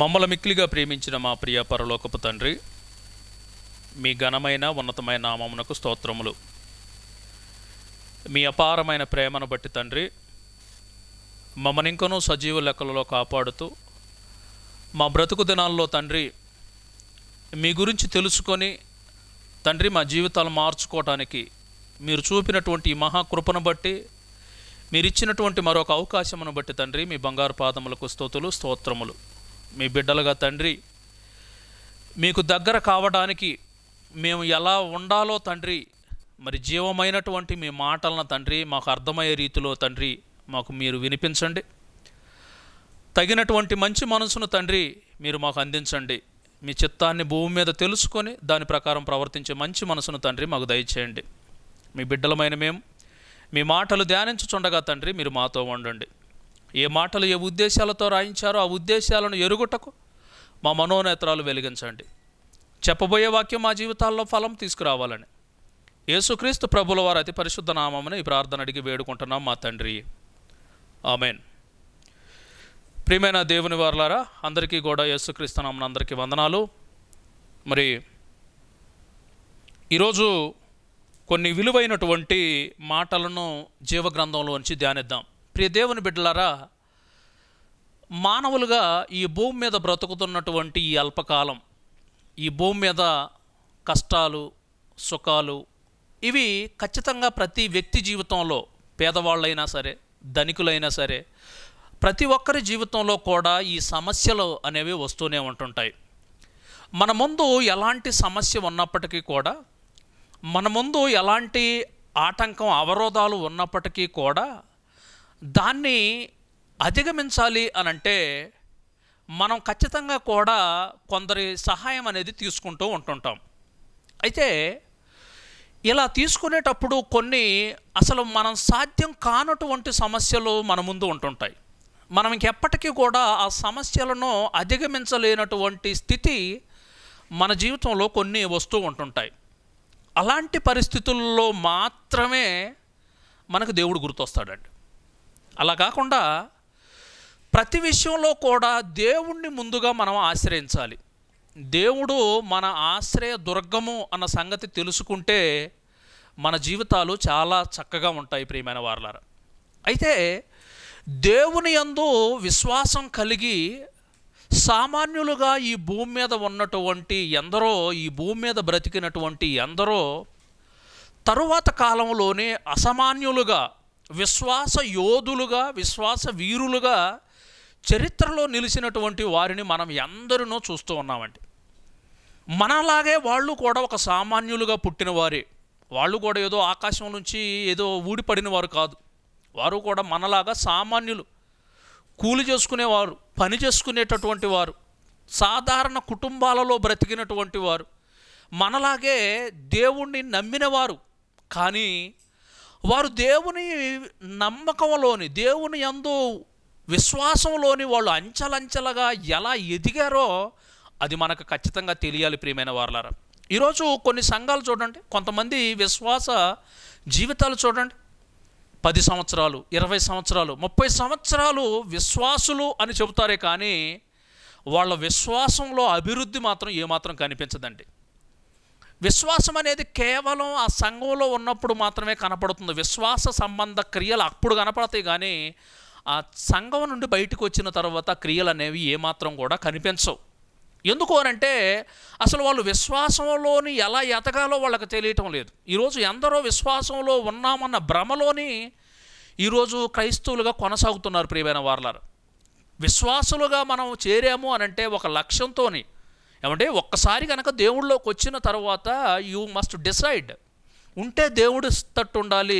మమ్మల మిక్కిలిగా ప్రేమించిన మా ప్రియ పరలోకపు తండ్రి మీ ఘనమైన ఉన్నతమైన నామమునకు స్తోత్రములు మీ అపారమైన ప్రేమను బట్టి తండ్రి మమ్మనింకనూ సజీవ లెక్కలలో కాపాడుతూ మా బ్రతుకు దినాల్లో తండ్రి మీ గురించి తెలుసుకొని తండ్రి మా జీవితాలు మార్చుకోవటానికి మీరు చూపినటువంటి ఈ మహాకృపను బట్టి మీరిచ్చినటువంటి మరొక అవకాశమును బట్టి తండ్రి మీ బంగారు పాదములకు స్తోతులు స్తోత్రములు మీ బిడ్డలుగా తండ్రి మీకు దగ్గర కావడానికి మేము ఎలా ఉండాలో తండ్రి మరి జీవమైనటువంటి మీ మాటలను తండ్రి మాకు అర్థమయ్యే రీతిలో తండ్రి మాకు మీరు వినిపించండి తగినటువంటి మంచి మనసును తండ్రి మీరు మాకు అందించండి మీ చిత్తాన్ని భూమి మీద తెలుసుకొని దాని ప్రకారం ప్రవర్తించే మంచి మనసును తండ్రి మాకు దయచేయండి మీ బిడ్డలమైన మేము మీ మాటలు ధ్యానించుచుండగా తండ్రి మీరు మాతో ఉండండి ఏ మాటలు ఏ ఉద్దేశాలతో రాయించారో ఆ ఉద్దేశాలను ఎరుగుటకు మా మనోనేత్రాలు వెలిగించండి చెప్పబోయే వాక్యం మా జీవితాల్లో ఫలం తీసుకురావాలని యేసుక్రీస్తు ప్రభుల వారు అతి పరిశుద్ధ నామమని ఈ ప్రార్థన అడిగి వేడుకుంటున్నాం మా తండ్రి ఆమెన్ ప్రియమైన దేవుని వారులారా అందరికీ కూడా యేసుక్రీస్తు నామని అందరికీ వందనాలు మరి ఈరోజు కొన్ని విలువైనటువంటి మాటలను జీవగ్రంథంలోంచి ధ్యానిద్దాం ప్రియదేవుని బిడ్డలారా మానవులుగా ఈ భూమి మీద బ్రతుకుతున్నటువంటి ఈ అల్పకాలం ఈ భూమి మీద కష్టాలు సుఖాలు ఇవి ఖచ్చితంగా ప్రతి వ్యక్తి జీవితంలో పేదవాళ్ళైనా సరే ధనికులైనా సరే ప్రతి ఒక్కరి జీవితంలో కూడా ఈ సమస్యలు అనేవి వస్తూనే ఉంటుంటాయి మన ముందు ఎలాంటి సమస్య ఉన్నప్పటికీ కూడా మన ముందు ఎలాంటి ఆటంకం అవరోధాలు ఉన్నప్పటికీ కూడా దాన్ని అధిగమించాలి అని అంటే మనం ఖచ్చితంగా కూడా కొందరి సహాయం అనేది తీసుకుంటూ ఉంటుంటాం అయితే ఇలా తీసుకునేటప్పుడు కొన్ని అసలు మనం సాధ్యం కానటువంటి సమస్యలు మన ముందు ఉంటుంటాయి మనం ఎప్పటికీ కూడా ఆ సమస్యలను అధిగమించలేనటువంటి స్థితి మన జీవితంలో కొన్ని వస్తూ ఉంటుంటాయి అలాంటి పరిస్థితుల్లో మాత్రమే మనకు దేవుడు గుర్తొస్తాడండి అలా కాకుండా ప్రతి విషయంలో కూడా దేవుణ్ణి ముందుగా మనం ఆశ్రయించాలి దేవుడు మన ఆశ్రయ దుర్గము అన్న సంగతి తెలుసుకుంటే మన జీవితాలు చాలా చక్కగా ఉంటాయి ప్రియమైన వార్లారు అయితే దేవుని యందు విశ్వాసం కలిగి సామాన్యులుగా ఈ భూమి మీద ఉన్నటువంటి ఎందరో ఈ భూమి మీద బ్రతికినటువంటి ఎందరో తరువాత కాలంలోనే అసామాన్యులుగా విశ్వాస యోధులుగా విశ్వాస వీరులుగా చరిత్రలో నిలిచినటువంటి వారిని మనం ఎందరినో చూస్తూ ఉన్నామండి మనలాగే వాళ్ళు కూడా ఒక సామాన్యులుగా పుట్టిన వారే వాళ్ళు కూడా ఏదో ఆకాశం నుంచి ఏదో ఊడిపడిన వారు కాదు వారు కూడా మనలాగా సామాన్యులు కూలి చేసుకునేవారు పని చేసుకునేటటువంటి వారు సాధారణ కుటుంబాలలో బ్రతికినటువంటి వారు మనలాగే దేవుణ్ణి నమ్మినవారు కానీ వారు దేవుని నమ్మకంలోని దేవుని ఎందు విశ్వాసంలోని వాళ్ళు అంచెలంచెలుగా ఎలా ఎదిగారో అది మనకు ఖచ్చితంగా తెలియాలి ప్రియమైన వారలారా ఈరోజు కొన్ని సంఘాలు చూడండి కొంతమంది విశ్వాస జీవితాలు చూడండి పది సంవత్సరాలు ఇరవై సంవత్సరాలు ముప్పై సంవత్సరాలు విశ్వాసులు అని చెబుతారే కానీ వాళ్ళ విశ్వాసంలో అభివృద్ధి మాత్రం ఏమాత్రం కనిపించదండి విశ్వాసం అనేది కేవలం ఆ సంఘంలో ఉన్నప్పుడు మాత్రమే కనపడుతుంది విశ్వాస సంబంధ క్రియలు అప్పుడు కనపడతాయి కానీ ఆ సంఘం నుండి బయటకు వచ్చిన తర్వాత క్రియలు అనేవి ఏమాత్రం కూడా కనిపించవు ఎందుకు అంటే అసలు వాళ్ళు విశ్వాసంలోని ఎలా ఎతగాలో వాళ్ళకి తెలియటం లేదు ఈరోజు ఎందరో విశ్వాసంలో ఉన్నామన్న భ్రమలోని ఈరోజు క్రైస్తవులుగా కొనసాగుతున్నారు ప్రియమైన వార్లారు విశ్వాసులుగా మనం చేరాము అనంటే ఒక లక్ష్యంతోని ఏమంటే ఒక్కసారి కనుక దేవుళ్ళలోకి వచ్చిన తర్వాత యూ మస్ట్ డిసైడ్ ఉంటే దేవుడు తట్టు ఉండాలి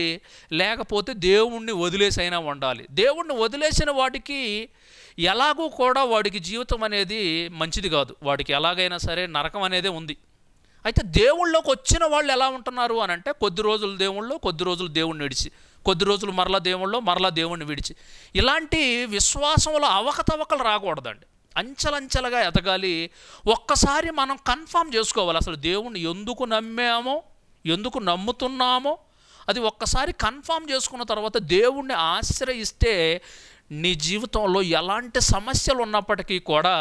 లేకపోతే దేవుణ్ణి వదిలేసైనా ఉండాలి దేవుణ్ణి వదిలేసిన వాడికి ఎలాగూ కూడా వాడికి జీవితం అనేది మంచిది కాదు వాడికి ఎలాగైనా సరే నరకం అనేది ఉంది అయితే దేవుళ్ళలోకి వచ్చిన వాళ్ళు ఎలా ఉంటున్నారు అని అంటే కొద్ది రోజులు దేవుళ్ళు కొద్ది రోజులు దేవుణ్ణి విడిచి కొద్ది రోజులు మరలా దేవుళ్ళు మరలా దేవుణ్ణి విడిచి ఇలాంటి విశ్వాసంలో అవకతవకలు రాకూడదండి అంచలంచలుగా ఎదగాలి ఒక్కసారి మనం కన్ఫామ్ చేసుకోవాలి అసలు దేవుణ్ణి ఎందుకు నమ్మామో ఎందుకు నమ్ముతున్నామో అది ఒక్కసారి కన్ఫామ్ చేసుకున్న తర్వాత దేవుణ్ణి ఆశ్రయిస్తే నీ జీవితంలో ఎలాంటి సమస్యలు ఉన్నప్పటికీ కూడా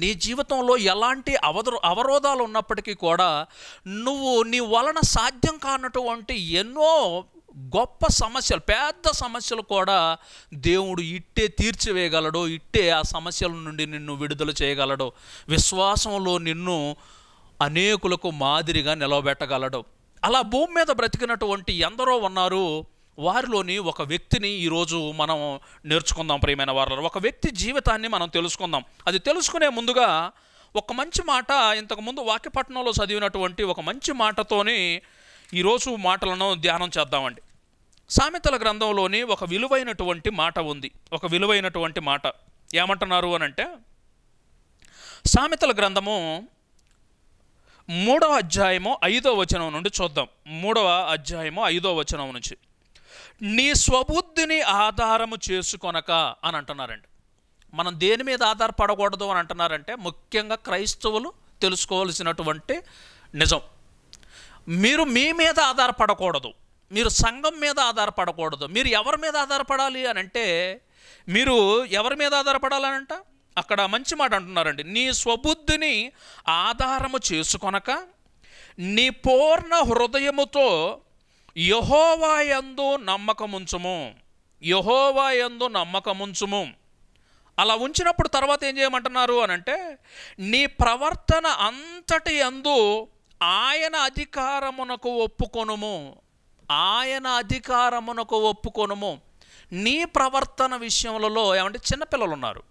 నీ జీవితంలో ఎలాంటి అవద అవరోధాలు ఉన్నప్పటికీ కూడా నువ్వు నీ వలన సాధ్యం కానటువంటి ఎన్నో గొప్ప సమస్యలు పెద్ద సమస్యలు కూడా దేవుడు ఇట్టే తీర్చివేయగలడో ఇట్టే ఆ సమస్యల నుండి నిన్ను విడుదల చేయగలడో విశ్వాసంలో నిన్ను అనేకులకు మాదిరిగా నిలబెట్టగలడు అలా భూమి మీద బ్రతికినటువంటి ఎందరో ఉన్నారు వారిలోని ఒక వ్యక్తిని ఈరోజు మనం నేర్చుకుందాం ప్రియమైన వారిలో ఒక వ్యక్తి జీవితాన్ని మనం తెలుసుకుందాం అది తెలుసుకునే ముందుగా ఒక మంచి మాట ఇంతకుముందు వాక్యపట్నంలో చదివినటువంటి ఒక మంచి మాటతోని ఈరోజు మాటలను ధ్యానం చేద్దామండి సామెతల గ్రంథంలోని ఒక విలువైనటువంటి మాట ఉంది ఒక విలువైనటువంటి మాట ఏమంటున్నారు అని అంటే సామెతల గ్రంథము మూడవ అధ్యాయము ఐదో వచనం నుండి చూద్దాం మూడవ అధ్యాయము ఐదో వచనం నుంచి నీ స్వబుద్ధిని ఆధారము చేసుకొనక అని అంటున్నారండి మనం దేని మీద ఆధారపడకూడదు అని అంటున్నారంటే ముఖ్యంగా క్రైస్తవులు తెలుసుకోవాల్సినటువంటి నిజం మీరు మీ మీద ఆధారపడకూడదు మీరు సంఘం మీద ఆధారపడకూడదు మీరు ఎవరి మీద ఆధారపడాలి అని అంటే మీరు ఎవరి మీద ఆధారపడాలనంట అక్కడ మంచి మాట అంటున్నారండి నీ స్వబుద్ధిని ఆధారము చేసుకొనక నీ పూర్ణ హృదయముతో యహోవాయందు నమ్మకముంచుము యహోవాయందు నమ్మకముంచుము అలా ఉంచినప్పుడు తర్వాత ఏం చేయమంటున్నారు అని అంటే నీ ప్రవర్తన అంతటి అందు ఆయన అధికారమునకు ఒప్పుకొనుము ఆయన అధికారమునకు ఒప్పుకొనుము నీ ప్రవర్తన విషయంలో ఏమంటే చిన్నపిల్లలు ఉన్నారు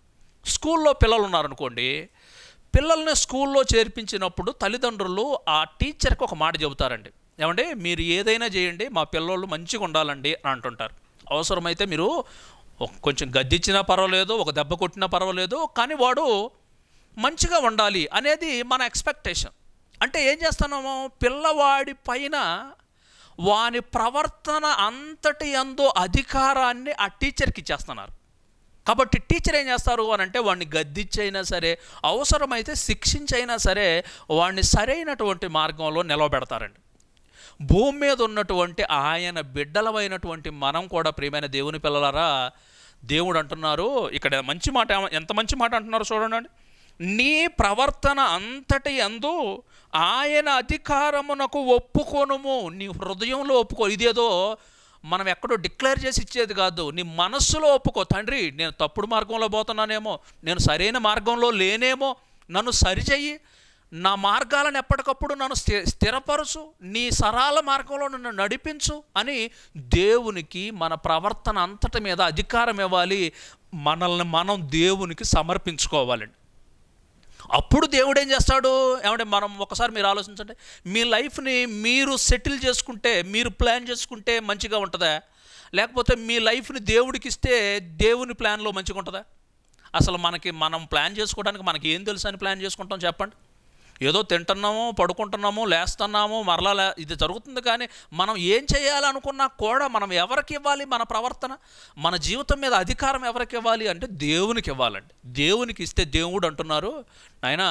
స్కూల్లో పిల్లలు ఉన్నారనుకోండి పిల్లల్ని స్కూల్లో చేర్పించినప్పుడు తల్లిదండ్రులు ఆ టీచర్కి ఒక మాట చెబుతారండి ఏమంటే మీరు ఏదైనా చేయండి మా పిల్లలు మంచిగా ఉండాలండి అని అంటుంటారు అవసరమైతే మీరు కొంచెం గద్దిచ్చినా పర్వాలేదు ఒక దెబ్బ కొట్టినా పర్వాలేదు కానీ వాడు మంచిగా ఉండాలి అనేది మన ఎక్స్పెక్టేషన్ అంటే ఏం చేస్తున్నాము పిల్లవాడి పైన వాని ప్రవర్తన అంతటి అందో అధికారాన్ని ఆ టీచర్కి ఇచ్చేస్తున్నారు కాబట్టి టీచర్ ఏం చేస్తారు అని అంటే వాడిని గద్దించైనా సరే అవసరమైతే శిక్షించైనా సరే వాడిని సరైనటువంటి మార్గంలో నిలబెడతారండి భూమి మీద ఉన్నటువంటి ఆయన బిడ్డలమైనటువంటి మనం కూడా ప్రియమైన దేవుని పిల్లలారా దేవుడు అంటున్నారు ఇక్కడ మంచి మాట ఎంత మంచి మాట అంటున్నారు చూడండి నీ ప్రవర్తన అంతటి అందు ఆయన అధికారమునకు ఒప్పుకోనుము నీ హృదయంలో ఒప్పుకో ఇదేదో మనం ఎక్కడో డిక్లేర్ చేసి ఇచ్చేది కాదు నీ మనస్సులో ఒప్పుకో తండ్రి నేను తప్పుడు మార్గంలో పోతున్నానేమో నేను సరైన మార్గంలో లేనేమో నన్ను సరిచెయ్యి నా మార్గాలను ఎప్పటికప్పుడు నన్ను స్థి స్థిరపరచు నీ సరాల మార్గంలో నన్ను నడిపించు అని దేవునికి మన ప్రవర్తన అంతటి మీద అధికారం ఇవ్వాలి మనల్ని మనం దేవునికి సమర్పించుకోవాలండి అప్పుడు దేవుడు ఏం చేస్తాడు ఏమంటే మనం ఒకసారి మీరు ఆలోచించండి మీ లైఫ్ని మీరు సెటిల్ చేసుకుంటే మీరు ప్లాన్ చేసుకుంటే మంచిగా ఉంటుందా లేకపోతే మీ లైఫ్ని దేవుడికి ఇస్తే దేవుని ప్లాన్లో మంచిగా ఉంటుందా అసలు మనకి మనం ప్లాన్ చేసుకోవడానికి మనకి ఏం తెలుసు అని ప్లాన్ చేసుకుంటాం చెప్పండి ఏదో తింటున్నామో పడుకుంటున్నాము లేస్తున్నామో మరలా ఇది జరుగుతుంది కానీ మనం ఏం చేయాలనుకున్నా కూడా మనం ఎవరికి ఇవ్వాలి మన ప్రవర్తన మన జీవితం మీద అధికారం ఎవరికి ఇవ్వాలి అంటే దేవునికి ఇవ్వాలండి దేవునికి ఇస్తే దేవుడు అంటున్నారు ఆయన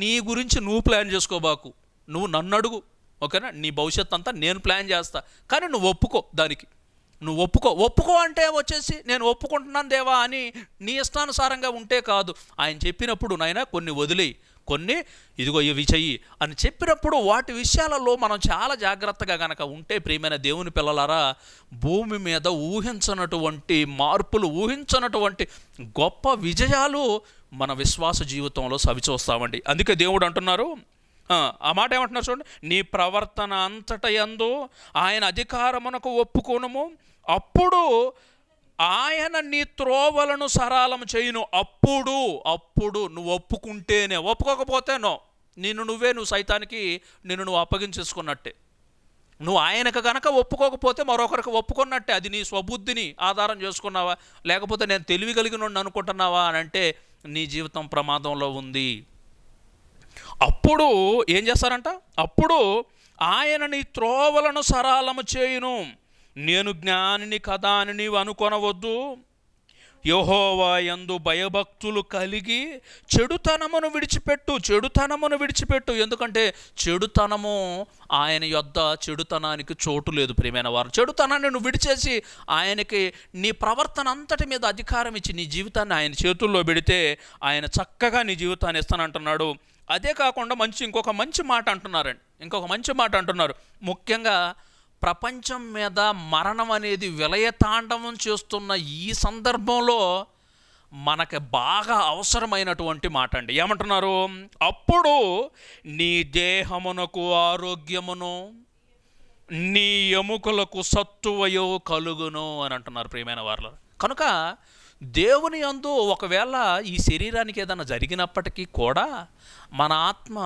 నీ గురించి నువ్వు ప్లాన్ చేసుకోబాకు నువ్వు నన్ను అడుగు ఓకేనా నీ భవిష్యత్ అంతా నేను ప్లాన్ చేస్తా కానీ నువ్వు ఒప్పుకో దానికి నువ్వు ఒప్పుకో ఒప్పుకో అంటే వచ్చేసి నేను ఒప్పుకుంటున్నాను దేవా అని నీ ఇష్టానుసారంగా ఉంటే కాదు ఆయన చెప్పినప్పుడు నాయన కొన్ని వదిలేయి కొన్ని ఇదిగో ఇవి చెయ్యి అని చెప్పినప్పుడు వాటి విషయాలలో మనం చాలా జాగ్రత్తగా గనక ఉంటే ప్రియమైన దేవుని పిల్లలారా భూమి మీద ఊహించనటువంటి మార్పులు ఊహించనటువంటి గొప్ప విజయాలు మన విశ్వాస జీవితంలో సవిచూస్తామండి అందుకే దేవుడు అంటున్నారు ఆ మాట ఏమంటున్నారు చూడండి నీ ప్రవర్తన అంతట ఎందు ఆయన అధికారమునకు ఒప్పుకోనము అప్పుడు ఆయన నీ త్రోవలను సరాలం చేయను అప్పుడు అప్పుడు నువ్వు ఒప్పుకుంటేనే ఒప్పుకోకపోతేనో నిన్ను నువ్వే నువ్వు సైతానికి నిన్ను నువ్వు అప్పగించేసుకున్నట్టే నువ్వు ఆయనకు కనుక ఒప్పుకోకపోతే మరొకరికి ఒప్పుకున్నట్టే అది నీ స్వబుద్ధిని ఆధారం చేసుకున్నావా లేకపోతే నేను తెలివి కలిగిన అనుకుంటున్నావా అని అంటే నీ జీవితం ప్రమాదంలో ఉంది అప్పుడు ఏం చేస్తారంట అప్పుడు ఆయన నీ త్రోవలను సరాలము చేయును నేను జ్ఞానిని కదా అని నీవు అనుకొనవద్దు యహోవా యందు భయభక్తులు కలిగి చెడుతనమును విడిచిపెట్టు చెడుతనమును విడిచిపెట్టు ఎందుకంటే చెడుతనము ఆయన యొద్ద చెడుతనానికి చోటు లేదు ప్రియమైన వారు చెడుతనాన్ని నువ్వు విడిచేసి ఆయనకి నీ ప్రవర్తన అంతటి మీద అధికారం ఇచ్చి నీ జీవితాన్ని ఆయన చేతుల్లో పెడితే ఆయన చక్కగా నీ జీవితాన్ని ఇస్తానంటున్నాడు అదే కాకుండా మంచి ఇంకొక మంచి మాట అంటున్నారండి ఇంకొక మంచి మాట అంటున్నారు ముఖ్యంగా ప్రపంచం మీద మరణం అనేది విలయతాండవం చేస్తున్న ఈ సందర్భంలో మనకు బాగా అవసరమైనటువంటి మాట అండి ఏమంటున్నారు అప్పుడు నీ దేహమునకు ఆరోగ్యమును నీ ఎముకలకు సత్తువయో కలుగును అని అంటున్నారు ప్రియమైన వారు కనుక దేవుని అందు ఒకవేళ ఈ శరీరానికి ఏదైనా జరిగినప్పటికీ కూడా మన ఆత్మ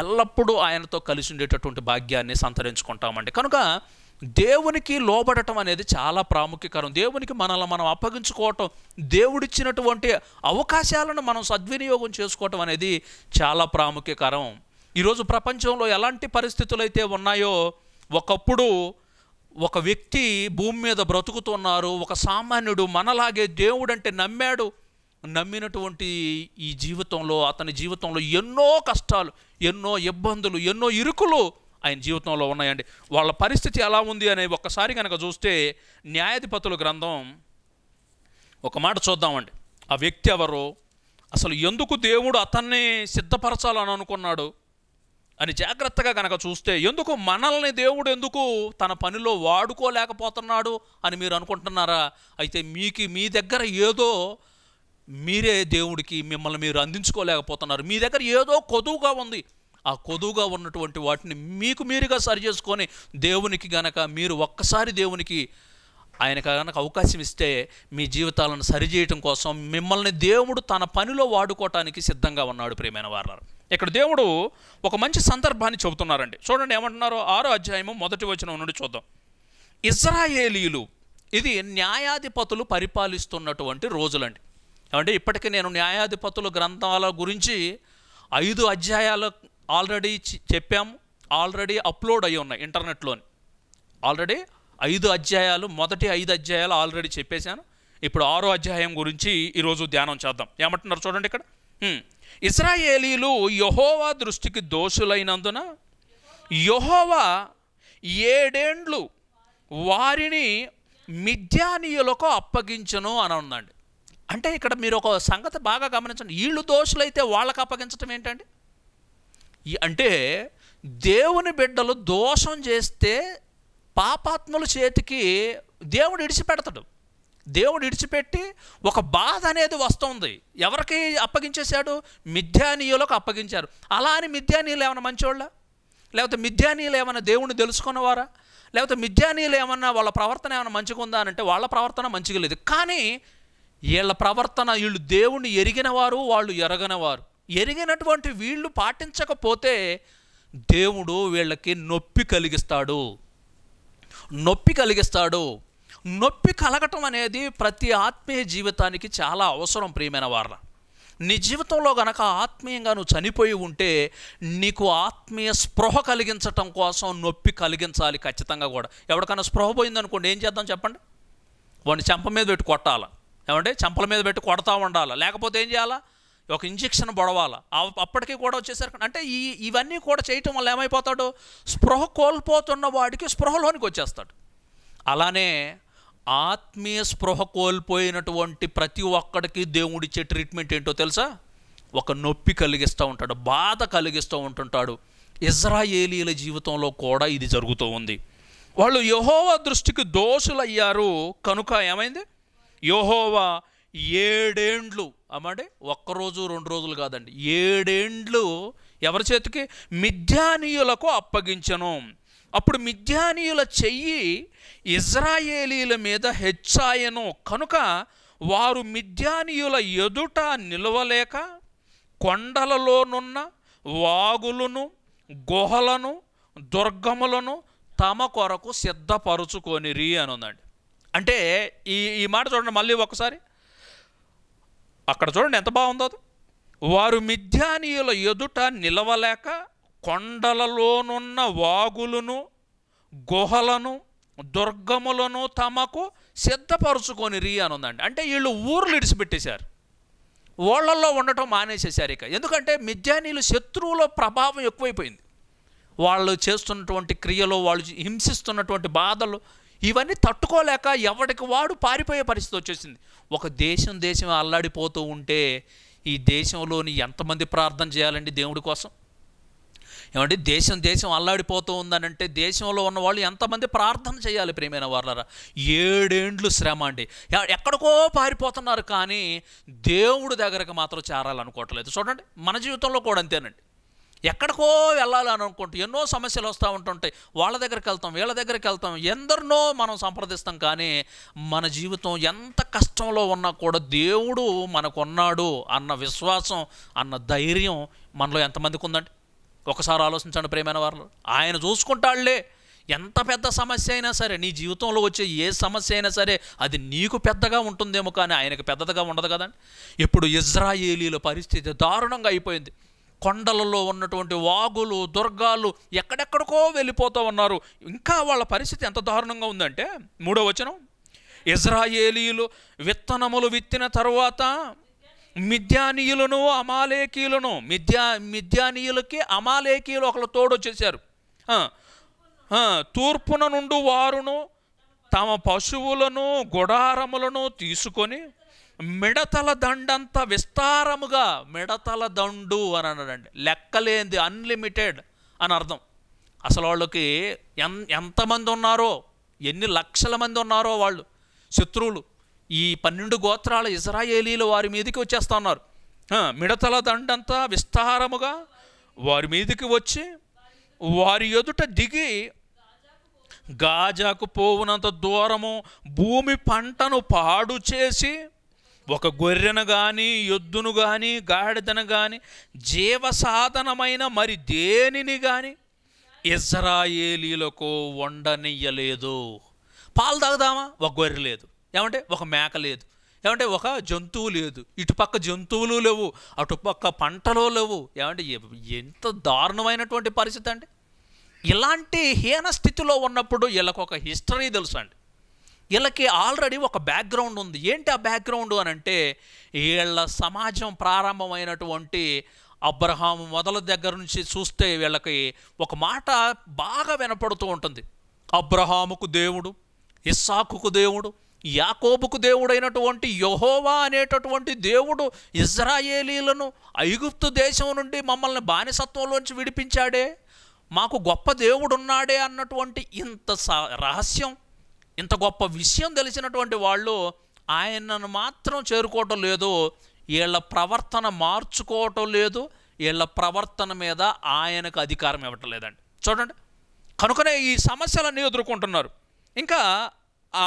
ఎల్లప్పుడూ ఆయనతో కలిసి ఉండేటటువంటి భాగ్యాన్ని సంతరించుకుంటామండి కనుక దేవునికి లోబడటం అనేది చాలా ప్రాముఖ్యకరం దేవునికి మనల్ని మనం అప్పగించుకోవటం దేవుడిచ్చినటువంటి అవకాశాలను మనం సద్వినియోగం చేసుకోవటం అనేది చాలా ప్రాముఖ్యకరం ఈరోజు ప్రపంచంలో ఎలాంటి పరిస్థితులు అయితే ఉన్నాయో ఒకప్పుడు ఒక వ్యక్తి భూమి మీద బ్రతుకుతున్నారు ఒక సామాన్యుడు మనలాగే దేవుడంటే నమ్మాడు నమ్మినటువంటి ఈ జీవితంలో అతని జీవితంలో ఎన్నో కష్టాలు ఎన్నో ఇబ్బందులు ఎన్నో ఇరుకులు ఆయన జీవితంలో ఉన్నాయండి వాళ్ళ పరిస్థితి ఎలా ఉంది అనే ఒక్కసారి కనుక చూస్తే న్యాయాధిపతుల గ్రంథం ఒక మాట చూద్దామండి ఆ వ్యక్తి ఎవరు అసలు ఎందుకు దేవుడు అతన్ని సిద్ధపరచాలని అనుకున్నాడు అని జాగ్రత్తగా కనుక చూస్తే ఎందుకు మనల్ని దేవుడు ఎందుకు తన పనిలో వాడుకోలేకపోతున్నాడు అని మీరు అనుకుంటున్నారా అయితే మీకు మీ దగ్గర ఏదో మీరే దేవుడికి మిమ్మల్ని మీరు అందించుకోలేకపోతున్నారు మీ దగ్గర ఏదో కొదువుగా ఉంది ఆ కొదువుగా ఉన్నటువంటి వాటిని మీకు మీరుగా సరి చేసుకొని దేవునికి గనక మీరు ఒక్కసారి దేవునికి ఆయన కనుక అవకాశం ఇస్తే మీ జీవితాలను సరిచేయటం కోసం మిమ్మల్ని దేవుడు తన పనిలో వాడుకోవటానికి సిద్ధంగా ఉన్నాడు ప్రియమైన వారు ఇక్కడ దేవుడు ఒక మంచి సందర్భాన్ని చెబుతున్నారండి చూడండి ఏమంటున్నారో ఆరో అధ్యాయము మొదటి వచనం నుండి చూద్దాం ఇజ్రాయేలీలు ఇది న్యాయాధిపతులు పరిపాలిస్తున్నటువంటి రోజులండి ఏమంటే ఇప్పటికీ నేను న్యాయాధిపతుల గ్రంథాల గురించి ఐదు అధ్యాయాలు ఆల్రెడీ చెప్పాం ఆల్రెడీ అప్లోడ్ అయి ఉన్నాయి ఇంటర్నెట్లోని ఆల్రెడీ ఐదు అధ్యాయాలు మొదటి ఐదు అధ్యాయాలు ఆల్రెడీ చెప్పేశాను ఇప్పుడు ఆరో అధ్యాయం గురించి ఈరోజు ధ్యానం చేద్దాం ఏమంటున్నారు చూడండి ఇక్కడ ఇస్రాయేలీలు యహోవా దృష్టికి దోషులైనందున యహోవా ఏడేండ్లు వారిని మిద్యానీయులకు అప్పగించను అని ఉందండి అంటే ఇక్కడ మీరు ఒక సంగతి బాగా గమనించండి వీళ్ళు దోషులైతే వాళ్ళకి అప్పగించడం ఏంటండి అంటే దేవుని బిడ్డలు దోషం చేస్తే పాపాత్ముల చేతికి దేవుడు ఇడిచిపెడతాడు దేవుడు ఇడిచిపెట్టి ఒక బాధ అనేది వస్తుంది ఎవరికి అప్పగించేశాడు మిథ్యానీయులకు అప్పగించారు అలా అని మిథ్యానీయులు ఏమైనా మంచోళ్ళ లేకపోతే మిథ్యానీయులు ఏమైనా దేవుణ్ణి తెలుసుకున్నవారా లేకపోతే మిథ్యానీయులు ఏమన్నా వాళ్ళ ప్రవర్తన ఏమైనా మంచిగా ఉందా అంటే వాళ్ళ ప్రవర్తన మంచిగా లేదు కానీ వీళ్ళ ప్రవర్తన వీళ్ళు దేవుణ్ణి ఎరిగినవారు వాళ్ళు ఎరగనవారు ఎరిగినటువంటి వీళ్ళు పాటించకపోతే దేవుడు వీళ్ళకి నొప్పి కలిగిస్తాడు నొప్పి కలిగిస్తాడు నొప్పి కలగటం అనేది ప్రతి ఆత్మీయ జీవితానికి చాలా అవసరం ప్రియమైన వారు నీ జీవితంలో గనక ఆత్మీయంగా నువ్వు చనిపోయి ఉంటే నీకు ఆత్మీయ స్పృహ కలిగించటం కోసం నొప్పి కలిగించాలి ఖచ్చితంగా కూడా ఎవరికైనా స్పృహ పోయిందనుకోండి ఏం చేద్దాం చెప్పండి వాడిని చెంప మీద పెట్టి కొట్టాలి ఏమంటే చంపల మీద పెట్టి కొడతా ఉండాలి లేకపోతే ఏం చేయాలా ఒక ఇంజెక్షన్ బొడవాల అప్పటికీ కూడా వచ్చేసరికి అంటే ఈ ఇవన్నీ కూడా చేయటం వల్ల ఏమైపోతాడు స్పృహ కోల్పోతున్న వాడికి స్పృహలోనికి వచ్చేస్తాడు అలానే ఆత్మీయ స్పృహ కోల్పోయినటువంటి ప్రతి ఒక్కడికి దేవుడిచ్చే ట్రీట్మెంట్ ఏంటో తెలుసా ఒక నొప్పి కలిగిస్తూ ఉంటాడు బాధ కలిగిస్తూ ఉంటుంటాడు ఇజ్రాయేలీల జీవితంలో కూడా ఇది జరుగుతూ ఉంది వాళ్ళు యహోవ దృష్టికి దోషులయ్యారు కనుక ఏమైంది యోహోవా ఏడేండ్లు అమ్మంటే ఒక్కరోజు రెండు రోజులు కాదండి ఏడేండ్లు ఎవరి చేతికి మిథ్యానీయులకు అప్పగించను అప్పుడు మిథ్యానీయుల చెయ్యి ఇజ్రాయేలీల మీద హెచ్చాయను కనుక వారు మిథ్యానీయుల ఎదుట నిలవలేక కొండలలోనున్న వాగులను గుహలను దుర్గములను తమ కొరకు సిద్ధపరుచుకొనిరి అని ఉందండి అంటే ఈ ఈ మాట చూడండి మళ్ళీ ఒకసారి అక్కడ చూడండి ఎంత బాగుందో వారు మిథ్యానీయుల ఎదుట నిలవలేక కొండలలోనున్న వాగులను గుహలను దుర్గములను తమకు సిద్ధపరుచుకొని రీ అని ఉందండి అంటే వీళ్ళు ఊర్లు ఇడిచిపెట్టేశారు ఓళ్లలో ఉండటం మానేసేశారు ఇక ఎందుకంటే మిథ్యానీయులు శత్రువుల ప్రభావం ఎక్కువైపోయింది వాళ్ళు చేస్తున్నటువంటి క్రియలు వాళ్ళు హింసిస్తున్నటువంటి బాధలు ఇవన్నీ తట్టుకోలేక ఎవడికి వాడు పారిపోయే పరిస్థితి వచ్చేసింది ఒక దేశం దేశం అల్లాడిపోతూ ఉంటే ఈ దేశంలోని ఎంతమంది ప్రార్థన చేయాలండి దేవుడి కోసం ఏమంటే దేశం దేశం అల్లాడిపోతూ ఉందనంటే దేశంలో ఉన్న వాళ్ళు ఎంతమంది ప్రార్థన చేయాలి ప్రేమైన వాళ్ళరా ఏడేండ్లు శ్రమ అండి ఎక్కడికో పారిపోతున్నారు కానీ దేవుడి దగ్గరకు మాత్రం చేరాలనుకోవట్లేదు చూడండి మన జీవితంలో కూడా అంతేనండి ఎక్కడికో వెళ్ళాలని అనుకుంటూ ఎన్నో సమస్యలు వస్తూ ఉంటుంటాయి వాళ్ళ దగ్గరికి వెళ్తాం వీళ్ళ దగ్గరికి వెళ్తాం ఎందరినో మనం సంప్రదిస్తాం కానీ మన జీవితం ఎంత కష్టంలో ఉన్నా కూడా దేవుడు మనకున్నాడు అన్న విశ్వాసం అన్న ధైర్యం మనలో ఎంతమందికి ఉందండి ఒకసారి ఆలోచించండి ప్రేమైన వారు ఆయన చూసుకుంటాళ్లే ఎంత పెద్ద సమస్య అయినా సరే నీ జీవితంలో వచ్చే ఏ సమస్య అయినా సరే అది నీకు పెద్దగా ఉంటుందేమో కానీ ఆయనకు పెద్దదిగా ఉండదు కదండి ఇప్పుడు ఇజ్రాయేలీల పరిస్థితి దారుణంగా అయిపోయింది కొండలలో ఉన్నటువంటి వాగులు దుర్గాలు ఎక్కడెక్కడికో వెళ్ళిపోతూ ఉన్నారు ఇంకా వాళ్ళ పరిస్థితి ఎంత దారుణంగా ఉందంటే మూడో వచనం ఇజ్రాయేలీలు విత్తనములు విత్తిన తర్వాత మిథ్యానీయులను అమాలేకీయులను మిథ్యా మిథ్యానీయులకి అమాలేకీయులు ఒకళ్ళు తోడొచ్చేసారు తూర్పున నుండి వారును తమ పశువులను గుడారములను తీసుకొని మిడతల దండంత విస్తారముగా మిడతల దండు అని అన్నాడండి లెక్కలేంది అన్లిమిటెడ్ అని అర్థం అసలు వాళ్ళకి ఎన్ ఎంతమంది ఉన్నారో ఎన్ని లక్షల మంది ఉన్నారో వాళ్ళు శత్రువులు ఈ పన్నెండు గోత్రాల ఇజ్రాయేలీలు వారి మీదకి వచ్చేస్తా ఉన్నారు మిడతల దండంతా విస్తారముగా వారి మీదకి వచ్చి వారి ఎదుట దిగి గాజాకు పోవునంత దూరము భూమి పంటను పాడు చేసి ఒక గొర్రెను కానీ ఎద్దును కానీ గాడిదను కానీ జీవసాధనమైన మరి దేనిని కానీ ఇజ్రాయేలీలకు వండనియ్యలేదు పాలు తాగుదామా ఒక గొర్రె లేదు ఏమంటే ఒక మేక లేదు ఏమంటే ఒక జంతువు లేదు ఇటుపక్క జంతువులు లేవు అటుపక్క పంటలు లేవు ఏమంటే ఎంత దారుణమైనటువంటి పరిస్థితి అండి ఇలాంటి హీన స్థితిలో ఉన్నప్పుడు వీళ్ళకు ఒక హిస్టరీ తెలుసు అండి వీళ్ళకి ఆల్రెడీ ఒక బ్యాక్గ్రౌండ్ ఉంది ఏంటి ఆ బ్యాక్గ్రౌండ్ అని అంటే వీళ్ళ సమాజం ప్రారంభమైనటువంటి అబ్రహాం మొదల దగ్గర నుంచి చూస్తే వీళ్ళకి ఒక మాట బాగా వినపడుతూ ఉంటుంది అబ్రహాముకు దేవుడు ఇస్సాకుకు దేవుడు యాకోబుకు దేవుడైనటువంటి యహోవా అనేటటువంటి దేవుడు ఇజ్రాయేలీలను ఐగుప్తు దేశం నుండి మమ్మల్ని బానిసత్వంలోంచి విడిపించాడే మాకు గొప్ప దేవుడున్నాడే అన్నటువంటి ఇంత రహస్యం ఇంత గొప్ప విషయం తెలిసినటువంటి వాళ్ళు ఆయనను మాత్రం చేరుకోవటం లేదు వీళ్ళ ప్రవర్తన మార్చుకోవటం లేదు వీళ్ళ ప్రవర్తన మీద ఆయనకు అధికారం ఇవ్వటం లేదండి చూడండి కనుకనే ఈ సమస్యలన్నీ ఎదుర్కొంటున్నారు ఇంకా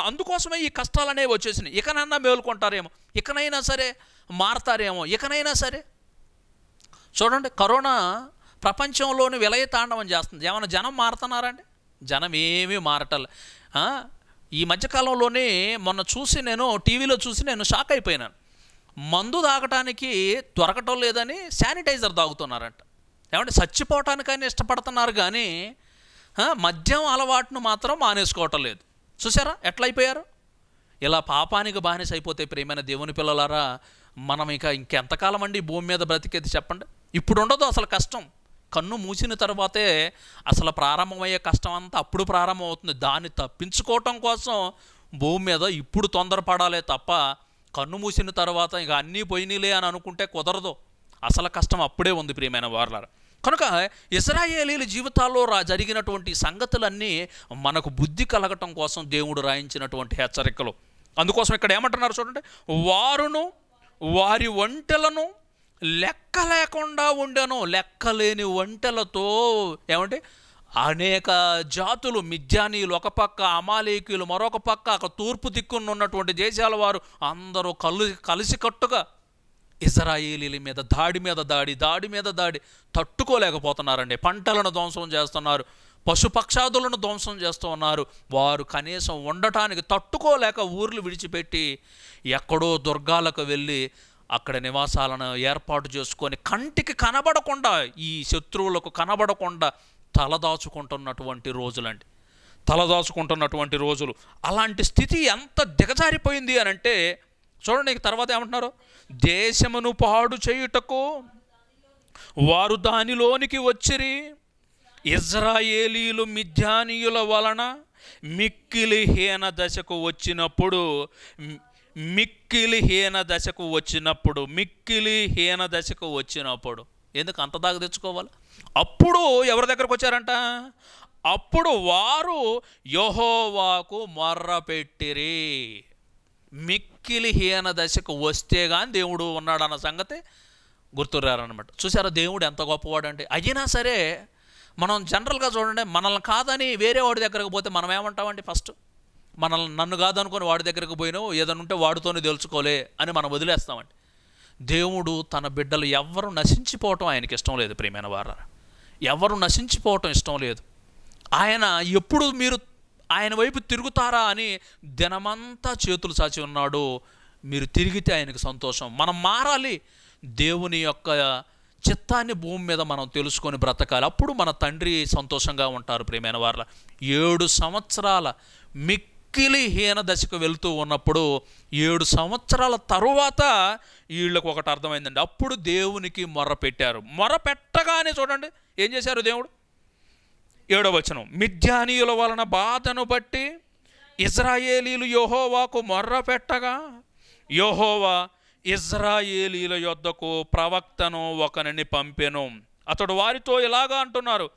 అందుకోసమే ఈ కష్టాలనేవి వచ్చేసినాయి ఇకనన్నా మేలుకుంటారేమో ఇకనైనా సరే మారతారేమో ఇకనైనా సరే చూడండి కరోనా ప్రపంచంలోని విలయతాండవం చేస్తుంది ఏమైనా జనం మారుతున్నారండి జనం ఏమీ మారటం ఈ మధ్యకాలంలోనే మొన్న చూసి నేను టీవీలో చూసి నేను షాక్ అయిపోయినాను మందు తాగటానికి దొరకటం లేదని శానిటైజర్ తాగుతున్నారంట ఏమంటే చచ్చిపోవటానికైనా ఇష్టపడుతున్నారు కానీ మద్యం అలవాటును మాత్రం మానేసుకోవటం లేదు చూసారా ఎట్లయిపోయారు ఇలా పాపానికి బానిస అయిపోతే ప్రేమైన దేవుని పిల్లలారా మనం ఇక ఇంకెంతకాలం అండి భూమి మీద బ్రతికేది చెప్పండి ఇప్పుడు ఉండదు అసలు కష్టం కన్ను మూసిన తర్వాతే అసలు ప్రారంభమయ్యే కష్టం అంతా అప్పుడు ప్రారంభమవుతుంది దాన్ని తప్పించుకోవటం కోసం భూమి మీద ఇప్పుడు తొందరపడాలే తప్ప కన్ను మూసిన తర్వాత ఇక అన్నీ పోయినీలే అని అనుకుంటే కుదరదు అసలు కష్టం అప్పుడే ఉంది ప్రియమైన వార్లర్ కనుక ఇస్రాయేలీల జీవితాల్లో రా జరిగినటువంటి సంగతులన్నీ మనకు బుద్ధి కలగటం కోసం దేవుడు రాయించినటువంటి హెచ్చరికలు అందుకోసం ఇక్కడ ఏమంటున్నారు చూడండి వారును వారి ఒంటెలను లెక్క లేకుండా ఉండను లెక్కలేని వంటలతో ఏమంటే అనేక జాతులు మిజ్జానీలు ఒక పక్క అమాలేకీయులు మరొక పక్క అక్కడ తూర్పు దిక్కున ఉన్నటువంటి దేశాల వారు అందరూ కలు కలిసికట్టుగా ఇజ్రాయేలీల మీద దాడి మీద దాడి దాడి మీద దాడి తట్టుకోలేకపోతున్నారండి పంటలను ధ్వంసం చేస్తున్నారు పశుపక్షాదులను ధ్వంసం చేస్తూ ఉన్నారు వారు కనీసం ఉండటానికి తట్టుకోలేక ఊర్లు విడిచిపెట్టి ఎక్కడో దుర్గాలకు వెళ్ళి అక్కడ నివాసాలను ఏర్పాటు చేసుకొని కంటికి కనబడకుండా ఈ శత్రువులకు కనబడకుండా తలదాచుకుంటున్నటువంటి రోజులండి తలదాచుకుంటున్నటువంటి రోజులు అలాంటి స్థితి ఎంత దిగజారిపోయింది అని అంటే చూడండి తర్వాత ఏమంటున్నారు దేశమును పాడు చేయుటకు వారు దానిలోనికి వచ్చిరి ఇజ్రాయేలీలు మిథ్యానీయుల వలన మిక్కిలి హీన దశకు వచ్చినప్పుడు మిక్ మిక్కిలి హీన దశకు వచ్చినప్పుడు మిక్కిలి హీన దశకు వచ్చినప్పుడు ఎందుకు అంత దాకా తెచ్చుకోవాలి అప్పుడు ఎవరి దగ్గరకు వచ్చారంట అప్పుడు వారు యహోవాకు మొర్రపెట్టిరి మిక్కిలి హీన దశకు వస్తే కానీ దేవుడు ఉన్నాడు అన్న సంగతి గుర్తురారనమాట చూసారా దేవుడు ఎంత గొప్పవాడంటే అయినా సరే మనం జనరల్గా చూడండి మనల్ని కాదని వేరే వాడి దగ్గరకు పోతే మనం ఏమంటామండి ఫస్ట్ మనల్ని నన్ను కాదనుకొని వాడి దగ్గరకు పోయినావు ఏదైనా ఉంటే వాడితోనే తెలుసుకోలే అని మనం వదిలేస్తామండి దేవుడు తన బిడ్డలు ఎవరు నశించిపోవటం ఆయనకి ఇష్టం లేదు ప్రియమైన వారు ఎవరు నశించిపోవటం ఇష్టం లేదు ఆయన ఎప్పుడు మీరు ఆయన వైపు తిరుగుతారా అని దినమంతా చేతులు చాచి ఉన్నాడు మీరు తిరిగితే ఆయనకు సంతోషం మనం మారాలి దేవుని యొక్క చిత్తాన్ని భూమి మీద మనం తెలుసుకొని బ్రతకాలి అప్పుడు మన తండ్రి సంతోషంగా ఉంటారు ప్రియమైన వారు ఏడు సంవత్సరాల మిక్ కిలిహీన దశకు వెళుతూ ఉన్నప్పుడు ఏడు సంవత్సరాల తరువాత వీళ్ళకు ఒకటి అర్థమైందండి అప్పుడు దేవునికి మొరపెట్టారు మొరపెట్టగానే చూడండి ఏం చేశారు దేవుడు ఏడవచనం మిథ్యానీయుల వలన బాధను బట్టి ఇజ్రాయేలీలు యహోవాకు మొర్ర పెట్టగా యహోవా ఇజ్రాయేలీల యొద్దకు ప్రవక్తను ఒకనని పంపెను అతడు వారితో ఇలాగా అంటున్నారు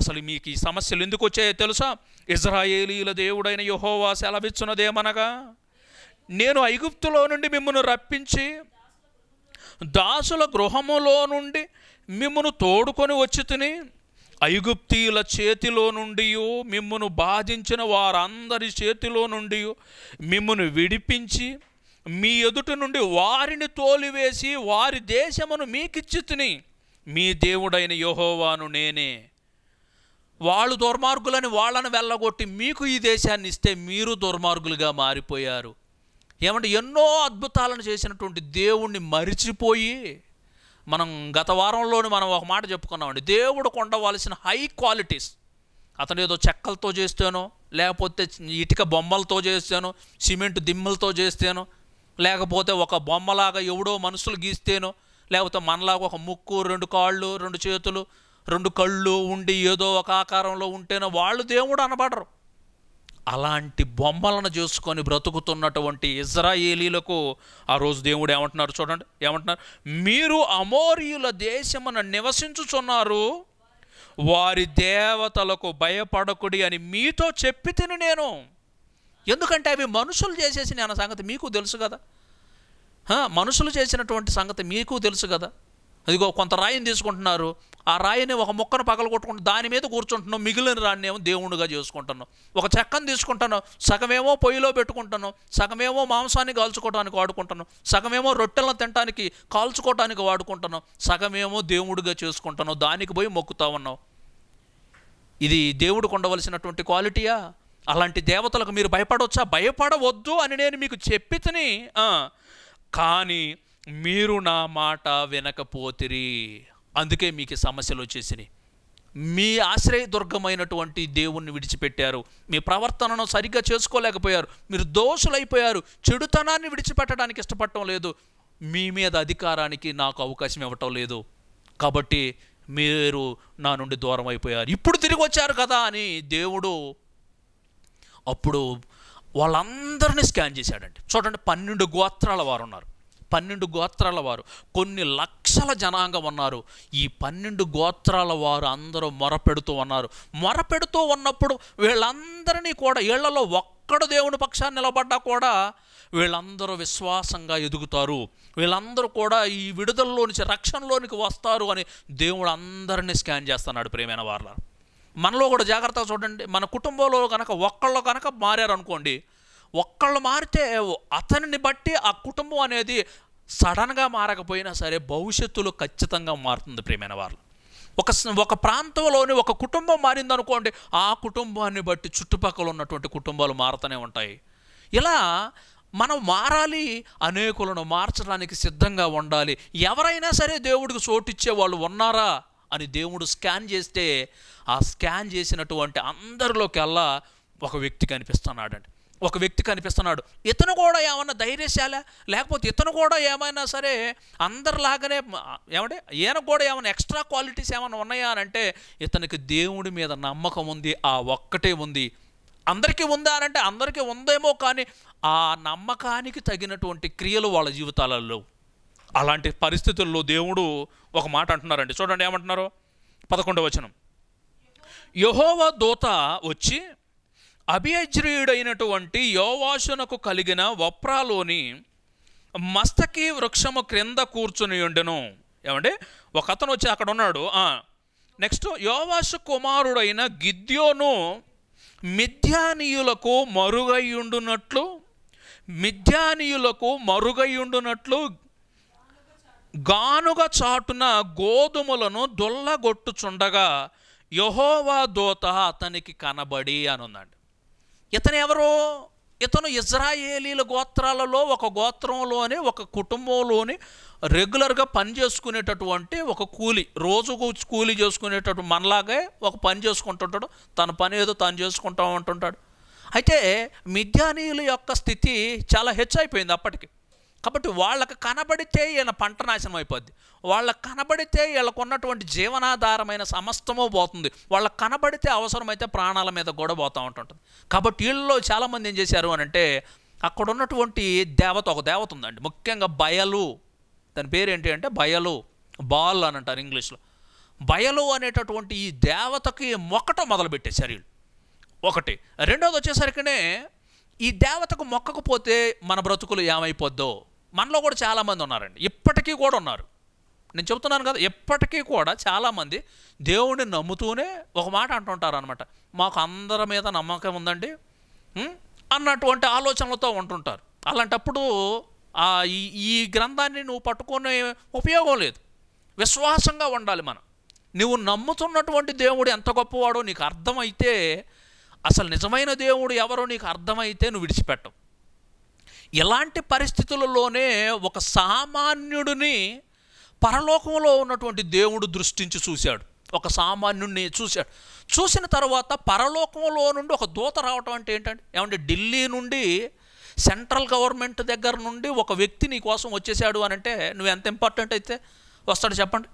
అసలు మీకు ఈ సమస్యలు ఎందుకు వచ్చాయో తెలుసా ఇజ్రాయేలీల దేవుడైన యహోవా సెలవిచ్చున్నదేమనగా నేను ఐగుప్తులో నుండి మిమ్మల్ని రప్పించి దాసుల గృహములో నుండి మిమ్మను తోడుకొని వచ్చి తిని ఐగుప్తీల చేతిలో నుండి మిమ్మను బాధించిన వారందరి చేతిలో నుండి మిమ్మను విడిపించి మీ ఎదుటి నుండి వారిని తోలివేసి వారి దేశమును మీకిచ్చి తిని మీ దేవుడైన యహోవాను నేనే వాళ్ళు దుర్మార్గులని వాళ్ళని వెళ్ళగొట్టి మీకు ఈ దేశాన్ని ఇస్తే మీరు దుర్మార్గులుగా మారిపోయారు ఏమంటే ఎన్నో అద్భుతాలను చేసినటువంటి దేవుణ్ణి మరిచిపోయి మనం గత వారంలోనే మనం ఒక మాట చెప్పుకున్నామండి దేవుడు కొండవలసిన హై క్వాలిటీస్ అతను ఏదో చెక్కలతో చేస్తాను లేకపోతే ఇటుక బొమ్మలతో చేస్తాను సిమెంట్ దిమ్మలతో చేస్తాను లేకపోతే ఒక బొమ్మలాగా ఎవడో మనుషులు గీస్తేనో లేకపోతే మనలాగా ఒక ముక్కు రెండు కాళ్ళు రెండు చేతులు రెండు కళ్ళు ఉండి ఏదో ఒక ఆకారంలో ఉంటేనే వాళ్ళు దేవుడు అనబడరు అలాంటి బొమ్మలను చేసుకొని బ్రతుకుతున్నటువంటి ఇజ్రాయేలీలకు ఆ రోజు దేవుడు ఏమంటున్నారు చూడండి ఏమంటున్నారు మీరు అమోరియుల దేశమున నివసించుచున్నారు వారి దేవతలకు భయపడకుడి అని మీతో చెప్పి తిని నేను ఎందుకంటే అవి మనుషులు చేసేసిన సంగతి మీకు తెలుసు కదా మనుషులు చేసినటువంటి సంగతి మీకు తెలుసు కదా అదిగో కొంత రాయిని తీసుకుంటున్నారు ఆ రాయిని ఒక మొక్కను పగలగొట్టుకుంటూ దాని మీద కూర్చుంటున్నాం మిగిలిన రాన్ని ఏమో దేవుడిగా చేసుకుంటాను ఒక చెక్కను తీసుకుంటాను సగమేమో పొయ్యిలో పెట్టుకుంటాను సగమేమో మాంసాన్ని కాల్చుకోవడానికి వాడుకుంటాను సగమేమో రొట్టెలను తినడానికి కాల్చుకోవడానికి వాడుకుంటాను సగమేమో దేవుడిగా చేసుకుంటాను దానికి పోయి మొక్కుతా ఉన్నాం ఇది దేవుడికి ఉండవలసినటువంటి క్వాలిటీయా అలాంటి దేవతలకు మీరు భయపడవచ్చా భయపడవద్దు అని నేను మీకు చెప్పితని కానీ మీరు నా మాట వినకపోతిరి అందుకే మీకు సమస్యలు వచ్చేసినాయి మీ ఆశ్రయ దుర్గమైనటువంటి దేవుణ్ణి విడిచిపెట్టారు మీ ప్రవర్తనను సరిగ్గా చేసుకోలేకపోయారు మీరు దోషులైపోయారు చెడుతనాన్ని విడిచిపెట్టడానికి ఇష్టపడటం లేదు మీ మీద అధికారానికి నాకు అవకాశం ఇవ్వటం లేదు కాబట్టి మీరు నా నుండి దూరం అయిపోయారు ఇప్పుడు తిరిగి వచ్చారు కదా అని దేవుడు అప్పుడు వాళ్ళందరినీ స్కాన్ చేశాడండి చూడండి పన్నెండు గోత్రాల వారు ఉన్నారు పన్నెండు గోత్రాల వారు కొన్ని లక్షల జనాంగం ఉన్నారు ఈ పన్నెండు గోత్రాల వారు అందరూ మొరపెడుతూ ఉన్నారు మొరపెడుతూ ఉన్నప్పుడు వీళ్ళందరినీ కూడా వీళ్ళలో ఒక్కడు దేవుని పక్షాన్ని నిలబడ్డా కూడా వీళ్ళందరూ విశ్వాసంగా ఎదుగుతారు వీళ్ళందరూ కూడా ఈ విడుదలలో నుంచి రక్షణలోనికి వస్తారు అని దేవుడు అందరినీ స్కాన్ చేస్తున్నాడు ప్రేమైన వాళ్ళ మనలో కూడా జాగ్రత్తగా చూడండి మన కుటుంబంలో కనుక ఒక్కళ్ళు కనుక మారారనుకోండి ఒక్కళ్ళు మారితే అతనిని బట్టి ఆ కుటుంబం అనేది సడన్గా మారకపోయినా సరే భవిష్యత్తులో ఖచ్చితంగా మారుతుంది ప్రేమైన వారు ఒక ఒక ప్రాంతంలోని ఒక కుటుంబం మారిందనుకోండి ఆ కుటుంబాన్ని బట్టి చుట్టుపక్కల ఉన్నటువంటి కుటుంబాలు మారుతూనే ఉంటాయి ఇలా మనం మారాలి అనేకులను మార్చడానికి సిద్ధంగా ఉండాలి ఎవరైనా సరే దేవుడికి చోటిచ్చే వాళ్ళు ఉన్నారా అని దేవుడు స్కాన్ చేస్తే ఆ స్కాన్ చేసినటువంటి అందరిలోకెల్లా ఒక వ్యక్తి కనిపిస్తున్నాడండి ఒక వ్యక్తి కనిపిస్తున్నాడు ఇతను కూడా ఏమన్నా ధైర్యశాల లేకపోతే ఇతను కూడా ఏమైనా సరే అందరిలాగానే ఏమంటే ఈయన కూడా ఏమైనా ఎక్స్ట్రా క్వాలిటీస్ ఏమైనా ఉన్నాయా అని అంటే ఇతనికి దేవుడి మీద నమ్మకం ఉంది ఆ ఒక్కటే ఉంది అందరికీ ఉందా అని అంటే అందరికీ ఉందేమో కానీ ఆ నమ్మకానికి తగినటువంటి క్రియలు వాళ్ళ జీవితాలలో అలాంటి పరిస్థితుల్లో దేవుడు ఒక మాట అంటున్నారండి చూడండి ఏమంటున్నారు పదకొండవచనం యహోవ దూత వచ్చి అభియజ్రీయుడైనటువంటి యోవాసునకు కలిగిన వప్రాలోని మస్తకి వృక్షము క్రింద కూర్చుని ఉండెను ఏమంటే ఒక అతను వచ్చి అక్కడ ఉన్నాడు నెక్స్ట్ యోవాసు కుమారుడైన గిద్యోను మిథ్యానీయులకు మరుగైయుండునట్లు మిథ్యానీయులకు ఉండునట్లు గానుగ చాటున గోధుమలను దొల్లగొట్టుచుండగా యహోవా దోత అతనికి కనబడి అని ఉందండి ఇతను ఎవరో ఇతను ఇజ్రాయేలీల గోత్రాలలో ఒక గోత్రంలోనే ఒక కుటుంబంలోని రెగ్యులర్గా పని చేసుకునేటటువంటి ఒక కూలి రోజుకు కూలి చేసుకునేటటువంటి మనలాగే ఒక పని చేసుకుంటుంటాడు తన పని ఏదో తను చేసుకుంటా ఉంటుంటాడు అయితే మిద్యానీయుల యొక్క స్థితి చాలా హెచ్చైపోయింది అప్పటికి కాబట్టి వాళ్ళకు కనబడితే ఈయన పంట నాశనం అయిపోద్ది వాళ్ళకు కనబడితే వీళ్ళకు ఉన్నటువంటి జీవనాధారమైన సమస్తమో పోతుంది వాళ్ళకు కనబడితే అవసరమైతే ప్రాణాల మీద కూడా పోతూ ఉంటుంటుంది కాబట్టి వీళ్ళలో చాలామంది ఏం చేశారు అని అంటే అక్కడ ఉన్నటువంటి దేవత ఒక దేవత ఉందండి ముఖ్యంగా బయలు దాని పేరు ఏంటి అంటే బయలు బాల్ అని అంటారు ఇంగ్లీష్లో బయలు అనేటటువంటి ఈ దేవతకి మొక్కట మొదలుపెట్టేశారు వీళ్ళు ఒకటి రెండోది వచ్చేసరికినే ఈ దేవతకు మొక్కకపోతే మన బ్రతుకులు ఏమైపోద్దో మనలో కూడా చాలామంది ఉన్నారండి ఇప్పటికీ కూడా ఉన్నారు నేను చెప్తున్నాను కదా ఎప్పటికీ కూడా చాలామంది దేవుడిని నమ్ముతూనే ఒక మాట అంటుంటారు అనమాట మాకు అందరి మీద నమ్మకం ఉందండి అన్నటువంటి ఆలోచనలతో ఉంటుంటారు అలాంటప్పుడు ఈ గ్రంథాన్ని నువ్వు పట్టుకునే ఉపయోగం లేదు విశ్వాసంగా ఉండాలి మనం నువ్వు నమ్ముతున్నటువంటి దేవుడు ఎంత గొప్పవాడో నీకు అర్థమైతే అసలు నిజమైన దేవుడు ఎవరో నీకు అర్థమైతే నువ్వు విడిచిపెట్టవు ఎలాంటి పరిస్థితులలోనే ఒక సామాన్యుడిని పరలోకంలో ఉన్నటువంటి దేవుడు దృష్టించి చూశాడు ఒక సామాన్యుడిని చూశాడు చూసిన తర్వాత పరలోకంలో నుండి ఒక దూత రావటం అంటే ఏంటంటే ఏమంటే ఢిల్లీ నుండి సెంట్రల్ గవర్నమెంట్ దగ్గర నుండి ఒక వ్యక్తి నీ కోసం వచ్చేసాడు అని అంటే నువ్వు ఎంత ఇంపార్టెంట్ అయితే వస్తాడు చెప్పండి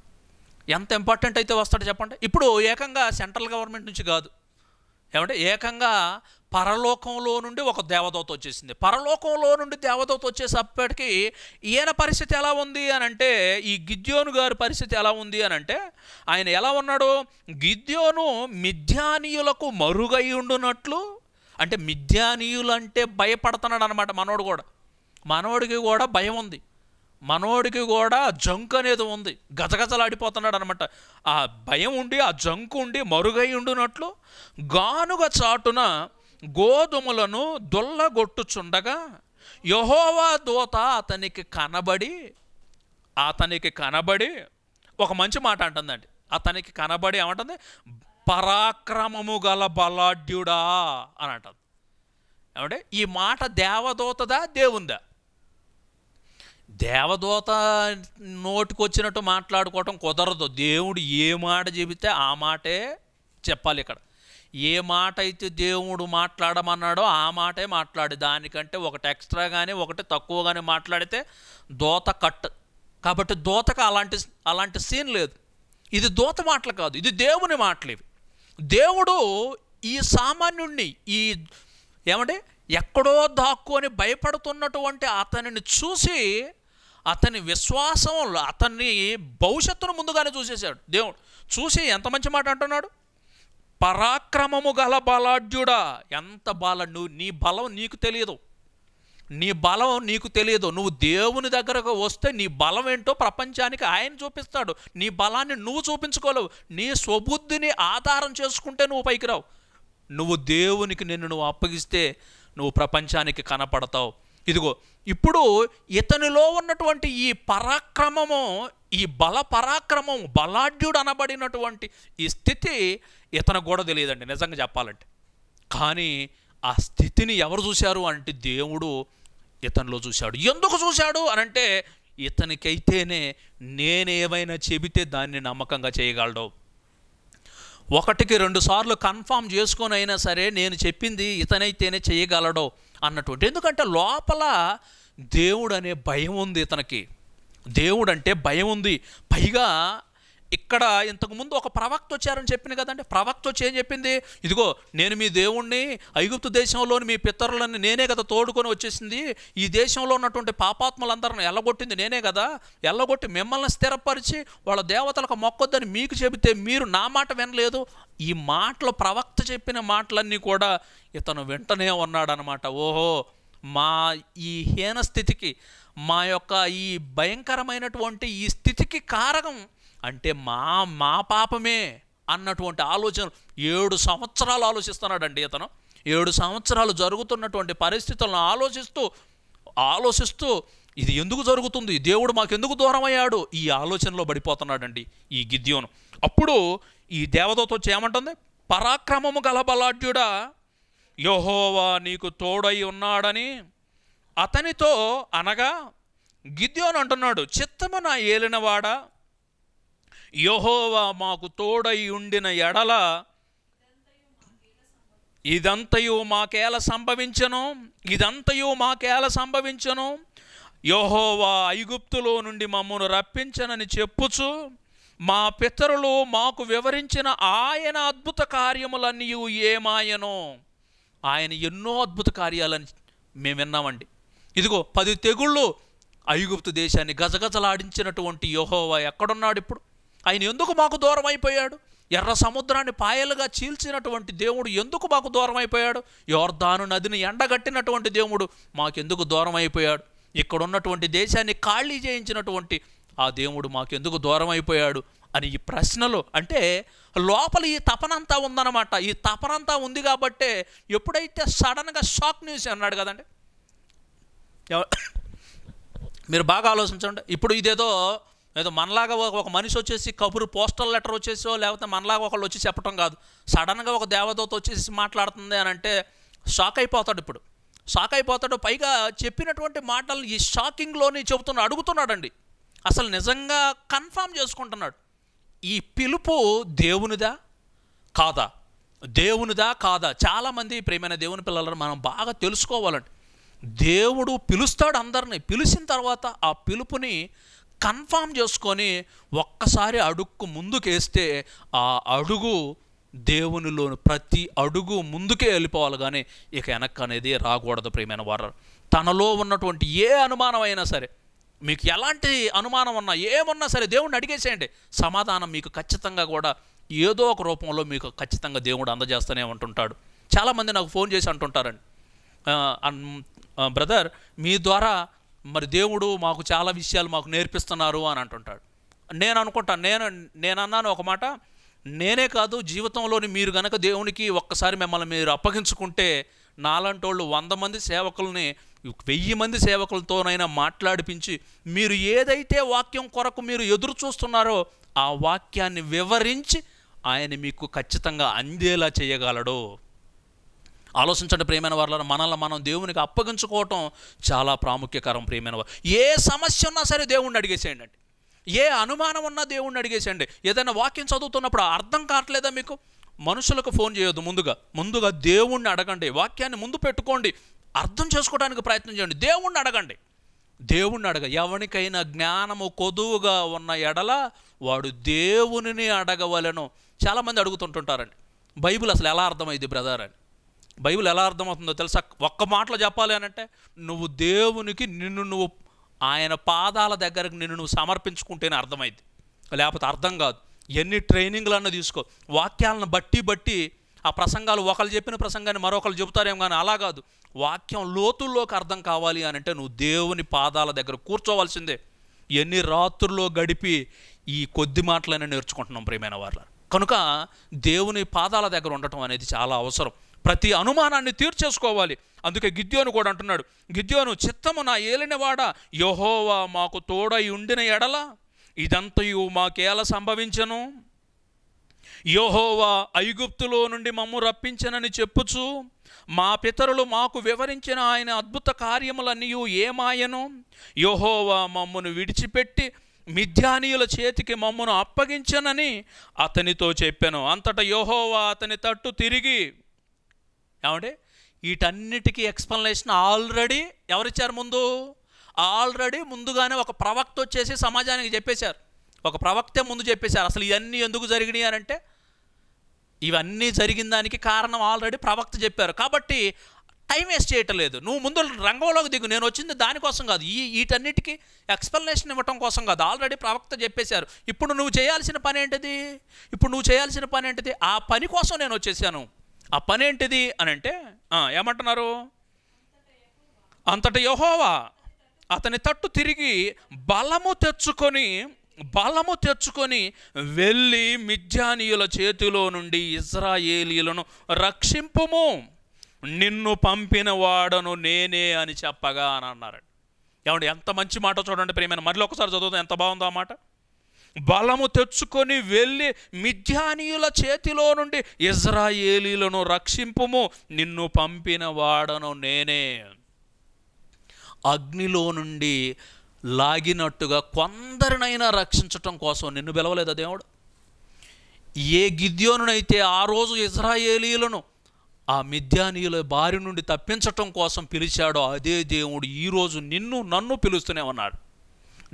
ఎంత ఇంపార్టెంట్ అయితే వస్తాడు చెప్పండి ఇప్పుడు ఏకంగా సెంట్రల్ గవర్నమెంట్ నుంచి కాదు ఏమంటే ఏకంగా పరలోకంలో నుండి ఒక దేవదూత వచ్చేసింది పరలోకంలో నుండి దేవదూత వచ్చేసప్పటికి ఈయన పరిస్థితి ఎలా ఉంది అని అంటే ఈ గిద్యోను గారి పరిస్థితి ఎలా ఉంది అని అంటే ఆయన ఎలా ఉన్నాడు గిద్యోను మిథ్యానీయులకు మరుగై ఉండునట్లు అంటే మిథ్యానీయులు అంటే భయపడుతున్నాడు అనమాట మనోడు కూడా మనోడికి కూడా భయం ఉంది మనోడికి కూడా జంక్ అనేది ఉంది గజగజలాడిపోతున్నాడు అనమాట ఆ భయం ఉండి ఆ జంక్ ఉండి మరుగై ఉండునట్లు గానుగ చాటున గోధుమలను దొల్లగొట్టుచుండగా యహోవా దూత అతనికి కనబడి అతనికి కనబడి ఒక మంచి మాట అంటుందండి అతనికి కనబడి ఏమంటుంది పరాక్రమము గల బలాఢ్యుడా అని అంటుంది ఏమంటే ఈ మాట దేవదూతదా దేవుందా దేవదూత నోటికొచ్చినట్టు మాట్లాడుకోవటం కుదరదు దేవుడు ఏ మాట చెబితే ఆ మాటే చెప్పాలి ఇక్కడ ఏ మాట అయితే దేవుడు మాట్లాడమన్నాడో ఆ మాటే మాట్లాడి దానికంటే ఒకటి ఎక్స్ట్రా కానీ ఒకటి తక్కువ కానీ మాట్లాడితే దోత కట్ కాబట్టి దోతకు అలాంటి అలాంటి సీన్ లేదు ఇది దోత మాటలు కాదు ఇది దేవుని మాటలు ఇవి దేవుడు ఈ సామాన్యుణ్ణి ఈ ఏమంటే ఎక్కడో దాక్కుని భయపడుతున్నటువంటి అతనిని చూసి అతని విశ్వాసంలో అతన్ని భవిష్యత్తును ముందుగానే చూసేశాడు దేవుడు చూసి ఎంత మంచి మాట అంటున్నాడు పరాక్రమము గల బలాఢ్యుడా ఎంత నువ్వు నీ బలం నీకు తెలియదు నీ బలం నీకు తెలియదు నువ్వు దేవుని దగ్గరకు వస్తే నీ బలం ఏంటో ప్రపంచానికి ఆయన చూపిస్తాడు నీ బలాన్ని నువ్వు చూపించుకోలేవు నీ స్వబుద్ధిని ఆధారం చేసుకుంటే నువ్వు పైకి రావు నువ్వు దేవునికి నిన్ను నువ్వు అప్పగిస్తే నువ్వు ప్రపంచానికి కనపడతావు ఇదిగో ఇప్పుడు ఇతనిలో ఉన్నటువంటి ఈ పరాక్రమము ఈ బల పరాక్రమం బలాఢ్యుడు అనబడినటువంటి ఈ స్థితి ఇతను కూడా తెలియదండి నిజంగా చెప్పాలంటే కానీ ఆ స్థితిని ఎవరు చూశారు అంటే దేవుడు ఇతనిలో చూశాడు ఎందుకు చూశాడు అని అంటే ఇతనికైతేనే నేనేమైనా చెబితే దాన్ని నమ్మకంగా చేయగలడు ఒకటికి రెండు సార్లు కన్ఫామ్ చేసుకొని అయినా సరే నేను చెప్పింది ఇతనైతేనే చేయగలడో అన్నటువంటి ఎందుకంటే లోపల దేవుడు అనే భయం ఉంది ఇతనికి దేవుడు అంటే భయం ఉంది పైగా ఇక్కడ ఇంతకుముందు ఒక ప్రవక్త వచ్చారని చెప్పింది కదండి ప్రవక్త వచ్చి ఏం చెప్పింది ఇదిగో నేను మీ దేవుణ్ణి ఐగుప్తు దేశంలోని మీ పితరులని నేనే కదా తోడుకొని వచ్చేసింది ఈ దేశంలో ఉన్నటువంటి పాపాత్మలందరిని ఎల్లగొట్టింది నేనే కదా ఎల్లగొట్టి మిమ్మల్ని స్థిరపరిచి వాళ్ళ దేవతలకు మొక్కొద్దని మీకు చెబితే మీరు నా మాట వినలేదు ఈ మాటలు ప్రవక్త చెప్పిన మాటలన్నీ కూడా ఇతను వెంటనే ఉన్నాడనమాట ఓహో మా ఈ హీన స్థితికి మా యొక్క ఈ భయంకరమైనటువంటి ఈ స్థితికి కారకం అంటే మా మా పాపమే అన్నటువంటి ఆలోచన ఏడు సంవత్సరాలు ఆలోచిస్తున్నాడండి ఇతను ఏడు సంవత్సరాలు జరుగుతున్నటువంటి పరిస్థితులను ఆలోచిస్తూ ఆలోచిస్తూ ఇది ఎందుకు జరుగుతుంది దేవుడు మాకెందుకు దూరం అయ్యాడు ఈ ఆలోచనలో పడిపోతున్నాడండి ఈ గిద్యోను అప్పుడు ఈ దేవదూత వచ్చి ఏమంటుంది పరాక్రమము గల బలాఢ్యుడా యహోవా నీకు తోడై ఉన్నాడని అతనితో అనగా గిద్యోన్ అంటున్నాడు చిత్తము నా ఏలినవాడా యహోవా మాకు తోడై ఉండిన ఎడల ఇదంతయు మాకేల సంభవించను ఇదంతయు మాకేల సంభవించను యహోవా ఐగుప్తులో నుండి మమ్మను రప్పించనని చెప్పుచు మా పితరులు మాకు వివరించిన ఆయన అద్భుత కార్యములన్నీ ఏమాయనో ఆయన ఎన్నో అద్భుత కార్యాలని మేము విన్నామండి ఇదిగో పది తెగుళ్ళు ఐగుప్తు దేశాన్ని గజగజలాడించినటువంటి యహోవా ఎక్కడున్నాడు ఇప్పుడు ఆయన ఎందుకు మాకు దూరం అయిపోయాడు ఎర్ర సముద్రాన్ని పాయలుగా చీల్చినటువంటి దేవుడు ఎందుకు మాకు దూరం అయిపోయాడు యోర్ధాను నదిని ఎండగట్టినటువంటి దేవుడు మాకెందుకు దూరం అయిపోయాడు ఇక్కడ ఉన్నటువంటి దేశాన్ని ఖాళీ చేయించినటువంటి ఆ దేవుడు మాకెందుకు దూరం అయిపోయాడు అని ఈ ప్రశ్నలు అంటే లోపల ఈ తపనంతా ఉందన్నమాట ఈ తపనంతా ఉంది కాబట్టే ఎప్పుడైతే సడన్గా షాక్ న్యూస్ అన్నాడు కదండి మీరు బాగా ఆలోచించండి ఇప్పుడు ఇదేదో ఏదో మనలాగా ఒక మనిషి వచ్చేసి కబురు పోస్టల్ లెటర్ వచ్చేసో లేకపోతే మనలాగా ఒకళ్ళు వచ్చి చెప్పడం కాదు సడన్గా ఒక దేవదూత వచ్చేసి మాట్లాడుతుంది అని అంటే షాక్ అయిపోతాడు ఇప్పుడు షాక్ అయిపోతాడు పైగా చెప్పినటువంటి మాటలు ఈ షాకింగ్లోని చెబుతున్నాడు అడుగుతున్నాడండి అసలు నిజంగా కన్ఫామ్ చేసుకుంటున్నాడు ఈ పిలుపు దేవునిదా కాదా దేవునిదా కాదా చాలామంది ప్రేమైన దేవుని పిల్లలను మనం బాగా తెలుసుకోవాలండి దేవుడు పిలుస్తాడు అందరినీ పిలిచిన తర్వాత ఆ పిలుపుని కన్ఫామ్ చేసుకొని ఒక్కసారి అడుక్కు ముందుకేస్తే ఆ అడుగు దేవునిలోని ప్రతి అడుగు ముందుకే వెళ్ళిపోవాలి కానీ ఇక వెనక్కి అనేది రాకూడదు ప్రేమైన వారు తనలో ఉన్నటువంటి ఏ అనుమానం అయినా సరే మీకు ఎలాంటి అనుమానం ఉన్నా ఏమున్నా సరే దేవుడిని అడిగేసేయండి సమాధానం మీకు ఖచ్చితంగా కూడా ఏదో ఒక రూపంలో మీకు ఖచ్చితంగా దేవుడు అందజేస్తూనే ఉంటుంటాడు చాలామంది నాకు ఫోన్ చేసి అంటుంటారండి బ్రదర్ మీ ద్వారా మరి దేవుడు మాకు చాలా విషయాలు మాకు నేర్పిస్తున్నారు అని అంటుంటాడు నేను అనుకుంటాను నేను నేను అన్నాను ఒక మాట నేనే కాదు జీవితంలోని మీరు గనక దేవునికి ఒక్కసారి మిమ్మల్ని మీరు అప్పగించుకుంటే నాలంటోళ్ళు వంద మంది సేవకుల్ని వెయ్యి మంది సేవకులతోనైనా మాట్లాడిపించి మీరు ఏదైతే వాక్యం కొరకు మీరు ఎదురు చూస్తున్నారో ఆ వాక్యాన్ని వివరించి ఆయన మీకు ఖచ్చితంగా అందేలా చేయగలడు ఆలోచించండి ప్రేమైన వారు మనల్ని మనం దేవునికి అప్పగించుకోవటం చాలా ప్రాముఖ్యకరం ప్రేమైన వారు ఏ సమస్య ఉన్నా సరే దేవుణ్ణి అడిగేసేయండి ఏ అనుమానం ఉన్నా దేవుణ్ణి అడిగేసేయండి ఏదైనా వాక్యం చదువుతున్నప్పుడు అర్థం కావట్లేదా మీకు మనుషులకు ఫోన్ చేయొద్దు ముందుగా ముందుగా దేవుణ్ణి అడగండి వాక్యాన్ని ముందు పెట్టుకోండి అర్థం చేసుకోవడానికి ప్రయత్నం చేయండి దేవుణ్ణి అడగండి దేవుణ్ణి అడగ ఎవనికైనా జ్ఞానము కొదువుగా ఉన్న ఎడల వాడు దేవునిని అడగవలను చాలామంది అడుగుతుంటుంటారండి బైబిల్ అసలు ఎలా అర్థమైంది బ్రదర్ అని బైబిల్ ఎలా అర్థమవుతుందో తెలుసా ఒక్క మాటలో చెప్పాలి అనంటే నువ్వు దేవునికి నిన్ను నువ్వు ఆయన పాదాల దగ్గరకు నిన్ను నువ్వు సమర్పించుకుంటేనే అర్థమైంది లేకపోతే అర్థం కాదు ఎన్ని ట్రైనింగ్లన్నా తీసుకో వాక్యాలను బట్టి బట్టి ఆ ప్రసంగాలు ఒకళ్ళు చెప్పిన ప్రసంగాన్ని మరొకరు చెబుతారేమో కానీ అలా కాదు వాక్యం లోతుల్లోకి అర్థం కావాలి అని అంటే నువ్వు దేవుని పాదాల దగ్గర కూర్చోవలసిందే ఎన్ని రాత్రుల్లో గడిపి ఈ కొద్ది మాటలైన నేర్చుకుంటున్నాం ప్రియమైన వాళ్ళ కనుక దేవుని పాదాల దగ్గర ఉండటం అనేది చాలా అవసరం ప్రతి అనుమానాన్ని తీర్చేసుకోవాలి అందుకే గిద్యోను కూడా అంటున్నాడు గిద్యోను చిత్తము నా ఏలినవాడ యహోవా మాకు తోడై ఉండిన ఎడల ఇదంతయు మాకేలా సంభవించను యోహోవా ఐగుప్తులో నుండి మమ్ము రప్పించనని చెప్పుచు మా పితరులు మాకు వివరించిన ఆయన అద్భుత కార్యములన్నీ ఏమాయను యోహోవా మమ్మును విడిచిపెట్టి మిథ్యానీయుల చేతికి మమ్మను అప్పగించనని అతనితో చెప్పాను అంతటా యోహోవా అతని తట్టు తిరిగి ఏమంటే వీటన్నిటికీ ఎక్స్ప్లెనేషన్ ఆల్రెడీ ఎవరిచ్చారు ముందు ఆల్రెడీ ముందుగానే ఒక ప్రవక్త వచ్చేసి సమాజానికి చెప్పేశారు ఒక ప్రవక్తే ముందు చెప్పేశారు అసలు ఇవన్నీ ఎందుకు జరిగినాయి అంటే ఇవన్నీ జరిగిన దానికి కారణం ఆల్రెడీ ప్రవక్త చెప్పారు కాబట్టి టైం వేస్ట్ లేదు నువ్వు ముందు రంగంలోకి దిగు నేను వచ్చింది దానికోసం కాదు ఈ వీటన్నిటికీ ఎక్స్ప్లెనేషన్ ఇవ్వటం కోసం కాదు ఆల్రెడీ ప్రవక్త చెప్పేశారు ఇప్పుడు నువ్వు చేయాల్సిన పని ఏంటిది ఇప్పుడు నువ్వు చేయాల్సిన పని ఏంటిది ఆ పని కోసం నేను వచ్చేసాను ఆ పని ఏంటిది అని అంటే ఏమంటున్నారు అంతటి యహోవా అతని తట్టు తిరిగి బలము తెచ్చుకొని బలము తెచ్చుకొని వెళ్ళి మిథ్యానీయుల చేతిలో నుండి ఇజ్రాయేలీలను రక్షింపుము నిన్ను పంపిన వాడను నేనే అని చెప్పగా అని అన్నారండి ఏమండి ఎంత మంచి మాట చూడండి ప్రేమైన మళ్ళీ ఒకసారి చదువుతుంది ఎంత బాగుందో ఆ మాట బలము తెచ్చుకొని వెళ్ళి మిథ్యానీయుల చేతిలో నుండి ఇజ్రాయేలీలను రక్షింపుము నిన్ను పంపిన వాడను నేనే అగ్నిలో నుండి లాగినట్టుగా కొందరినైనా రక్షించటం కోసం నిన్ను పిలవలేదా దేవుడు ఏ గిద్యోనునైతే ఆ రోజు ఇజ్రాయేలీలను ఆ మిథ్యానీయుల బారి నుండి తప్పించటం కోసం పిలిచాడో అదే దేవుడు ఈరోజు నిన్ను నన్ను పిలుస్తూనే ఉన్నాడు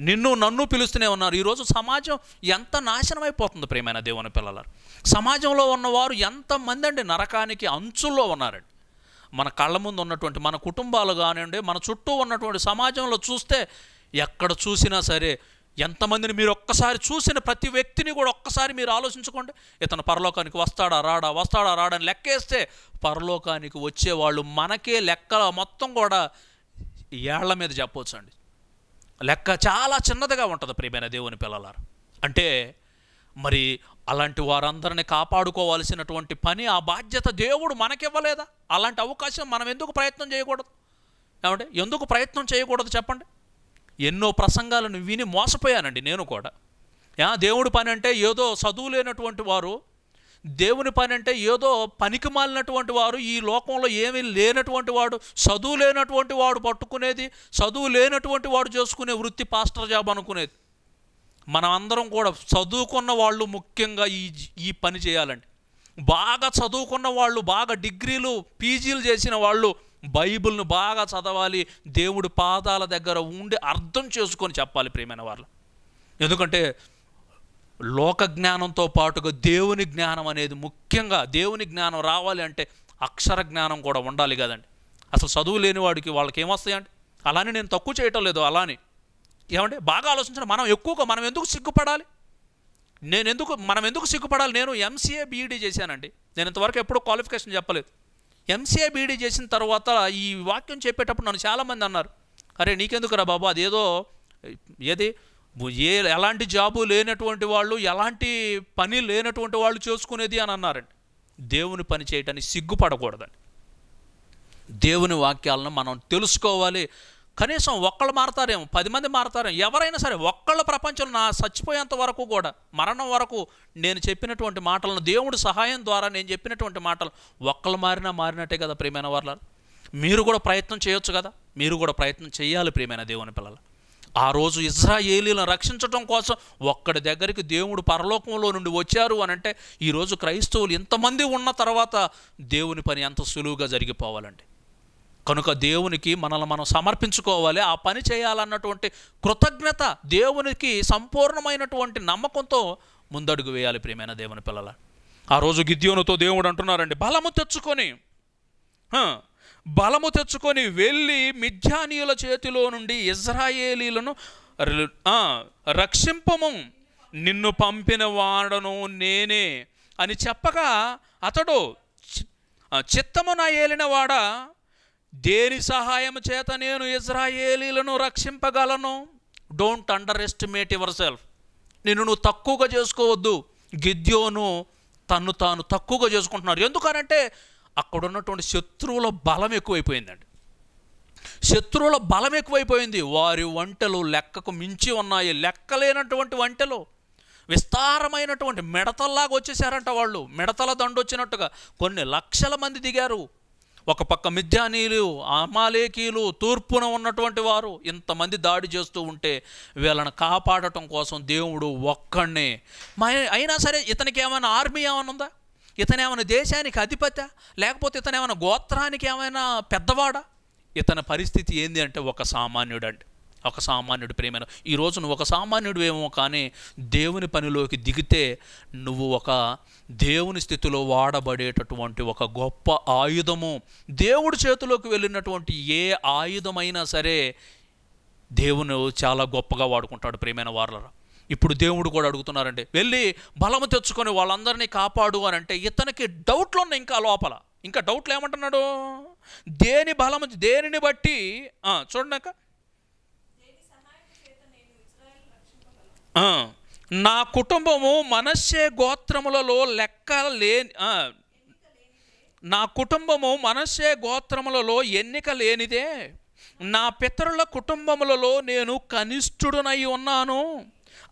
నిన్ను నన్ను పిలుస్తూనే ఉన్నారు ఈరోజు సమాజం ఎంత నాశనం అయిపోతుంది ప్రేమైన దేవుని పిల్లలు సమాజంలో ఉన్నవారు ఎంతమంది అండి నరకానికి అంచుల్లో ఉన్నారండి మన కళ్ళ ముందు ఉన్నటువంటి మన కుటుంబాలు కానివ్వండి మన చుట్టూ ఉన్నటువంటి సమాజంలో చూస్తే ఎక్కడ చూసినా సరే ఎంతమందిని మీరు ఒక్కసారి చూసిన ప్రతి వ్యక్తిని కూడా ఒక్కసారి మీరు ఆలోచించుకోండి ఇతను పరలోకానికి వస్తాడా రాడా వస్తాడా రాడా అని లెక్కేస్తే పరలోకానికి వచ్చేవాళ్ళు మనకే లెక్కల మొత్తం కూడా ఏళ్ల మీద చెప్పవచ్చండి లెక్క చాలా చిన్నదిగా ఉంటుంది ప్రియమైన దేవుని పిల్లలారు అంటే మరి అలాంటి వారందరిని కాపాడుకోవాల్సినటువంటి పని ఆ బాధ్యత దేవుడు మనకివ్వలేదా అలాంటి అవకాశం మనం ఎందుకు ప్రయత్నం చేయకూడదు ఏమంటే ఎందుకు ప్రయత్నం చేయకూడదు చెప్పండి ఎన్నో ప్రసంగాలను విని మోసపోయానండి నేను కూడా దేవుడి పని అంటే ఏదో చదువు లేనటువంటి వారు దేవుని పని అంటే ఏదో పనికి మాలినటువంటి వారు ఈ లోకంలో ఏమీ లేనటువంటి వాడు చదువు లేనటువంటి వాడు పట్టుకునేది చదువు లేనటువంటి వాడు చేసుకునే వృత్తి పాస్టర్ జాబ్ అనుకునేది మనం అందరం కూడా చదువుకున్న వాళ్ళు ముఖ్యంగా ఈ ఈ పని చేయాలండి బాగా చదువుకున్న వాళ్ళు బాగా డిగ్రీలు పీజీలు చేసిన వాళ్ళు బైబిల్ను బాగా చదవాలి దేవుడు పాదాల దగ్గర ఉండి అర్థం చేసుకొని చెప్పాలి ప్రియమైన వాళ్ళు ఎందుకంటే లోక జ్ఞానంతో పాటుగా దేవుని జ్ఞానం అనేది ముఖ్యంగా దేవుని జ్ఞానం రావాలి అంటే అక్షర జ్ఞానం కూడా ఉండాలి కదండి అసలు చదువు లేని వాడికి వాళ్ళకి ఏమొస్తాయండి అలానే నేను తక్కువ చేయటం లేదు అలానే ఏమంటే బాగా ఆలోచించడం మనం ఎక్కువగా మనం ఎందుకు సిగ్గుపడాలి నేను ఎందుకు మనం ఎందుకు సిగ్గుపడాలి నేను ఎంసీఏ బీఈడీ e చేశానండి నేను ఇంతవరకు ఎప్పుడూ క్వాలిఫికేషన్ చెప్పలేదు ఎంసీఏ బీడీ చేసిన తర్వాత ఈ వాక్యం చెప్పేటప్పుడు నన్ను చాలామంది అన్నారు అరే నీకెందుకురా బాబు అదేదో ఏది ఏ ఎలాంటి జాబు లేనటువంటి వాళ్ళు ఎలాంటి పని లేనటువంటి వాళ్ళు చేసుకునేది అని అన్నారండి దేవుని పని చేయటానికి సిగ్గుపడకూడదండి దేవుని వాక్యాలను మనం తెలుసుకోవాలి కనీసం ఒక్కళ్ళు మారతారేమో పది మంది మారతారేమో ఎవరైనా సరే ఒక్కళ్ళ ప్రపంచంలో నా చచ్చిపోయేంత వరకు కూడా మరణం వరకు నేను చెప్పినటువంటి మాటలను దేవుడు సహాయం ద్వారా నేను చెప్పినటువంటి మాటలు ఒక్కళ్ళు మారినా మారినట్టే కదా ప్రియమైన వర్లాలు మీరు కూడా ప్రయత్నం చేయొచ్చు కదా మీరు కూడా ప్రయత్నం చేయాలి ప్రియమైన దేవుని పిల్లలు ఆ రోజు ఇజ్రాయేలీలను రక్షించడం కోసం ఒక్కడి దగ్గరికి దేవుడు పరలోకంలో నుండి వచ్చారు అని అంటే ఈరోజు క్రైస్తవులు ఇంతమంది ఉన్న తర్వాత దేవుని పని ఎంత సులువుగా జరిగిపోవాలండి కనుక దేవునికి మనల్ని మనం సమర్పించుకోవాలి ఆ పని చేయాలన్నటువంటి కృతజ్ఞత దేవునికి సంపూర్ణమైనటువంటి నమ్మకంతో ముందడుగు వేయాలి ప్రియమైన దేవుని పిల్లల ఆ రోజు గిద్యోనుతో దేవుడు అంటున్నారండి బలము తెచ్చుకొని బలము తెచ్చుకొని వెళ్ళి మిథ్యానీయుల చేతిలో నుండి ఇజ్రాయేలీలను రక్షింపము నిన్ను పంపిన వాడను నేనే అని చెప్పగా అతడు చిత్తమున ఏలినవాడా దేని సహాయం చేత నేను ఇజ్రాయేలీలను రక్షింపగలను don't underestimate yourself నిన్ను నువ్వు తక్కువగా చేసుకోవద్దు గిద్యోను తను తాను తక్కువగా చేసుకుంటున్నాడు ఎందుకనంటే అక్కడ ఉన్నటువంటి శత్రువుల బలం ఎక్కువైపోయిందండి శత్రువుల బలం ఎక్కువైపోయింది వారి వంటలు లెక్కకు మించి ఉన్నాయి లెక్కలేనటువంటి వంటలు విస్తారమైనటువంటి మిడతల్లాగా వచ్చేసారంట వాళ్ళు మిడతల దండొచ్చినట్టుగా కొన్ని లక్షల మంది దిగారు ఒక పక్క మిథ్యానీయులు అమాలేకీలు తూర్పున ఉన్నటువంటి వారు ఇంతమంది దాడి చేస్తూ ఉంటే వీళ్ళని కాపాడటం కోసం దేవుడు ఒక్కడే అయినా సరే ఇతనికి ఏమైనా ఆర్మీ ఏమైనా ఉందా ఇతను ఏమైనా దేశానికి అధిపత్య లేకపోతే ఇతను ఏమైనా గోత్రానికి ఏమైనా పెద్దవాడా ఇతని పరిస్థితి ఏంది అంటే ఒక సామాన్యుడండి ఒక సామాన్యుడు ప్రేమను ఈరోజు నువ్వు ఒక సామాన్యుడు ఏమో కానీ దేవుని పనిలోకి దిగితే నువ్వు ఒక దేవుని స్థితిలో వాడబడేటటువంటి ఒక గొప్ప ఆయుధము దేవుడి చేతిలోకి వెళ్ళినటువంటి ఏ ఆయుధమైనా సరే దేవుని చాలా గొప్పగా వాడుకుంటాడు ప్రేమైన వారలరా ఇప్పుడు దేవుడు కూడా అడుగుతున్నారండి వెళ్ళి బలము తెచ్చుకొని వాళ్ళందరినీ కాపాడు అని అంటే ఇతనికి డౌట్లు ఉన్నాయి ఇంకా లోపల ఇంకా డౌట్లు ఏమంటున్నాడు దేని బలము దేనిని బట్టి చూడండి నా కుటుంబము మనస్సే గోత్రములలో లెక్క లేని నా కుటుంబము మనస్సే గోత్రములలో ఎన్నిక లేనిదే నా పితరుల కుటుంబములలో నేను కనిష్ఠుడునై ఉన్నాను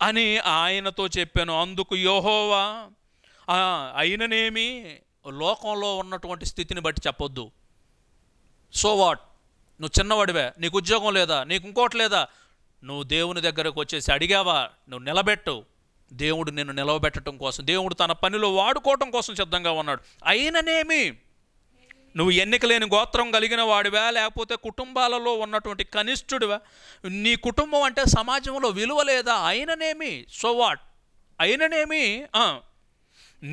అని ఆయనతో చెప్పాను అందుకు యోహోవా అయిననేమి లోకంలో ఉన్నటువంటి స్థితిని బట్టి చెప్పొద్దు సో వాట్ నువ్వు చిన్నవాడివే నీకు ఉద్యోగం లేదా నీకు ఇంకోటి లేదా నువ్వు దేవుని దగ్గరకు వచ్చేసి అడిగావా నువ్వు నిలబెట్టు దేవుడు నిన్ను నిలవబెట్టడం కోసం దేవుడు తన పనిలో వాడుకోవటం కోసం సిద్ధంగా ఉన్నాడు అయిననేమి నువ్వు ఎన్నికలేని గోత్రం కలిగిన వాడివా లేకపోతే కుటుంబాలలో ఉన్నటువంటి కనిష్ఠుడివా నీ కుటుంబం అంటే సమాజంలో విలువ లేదా అయిననేమి సో వాట్ అయిననేమి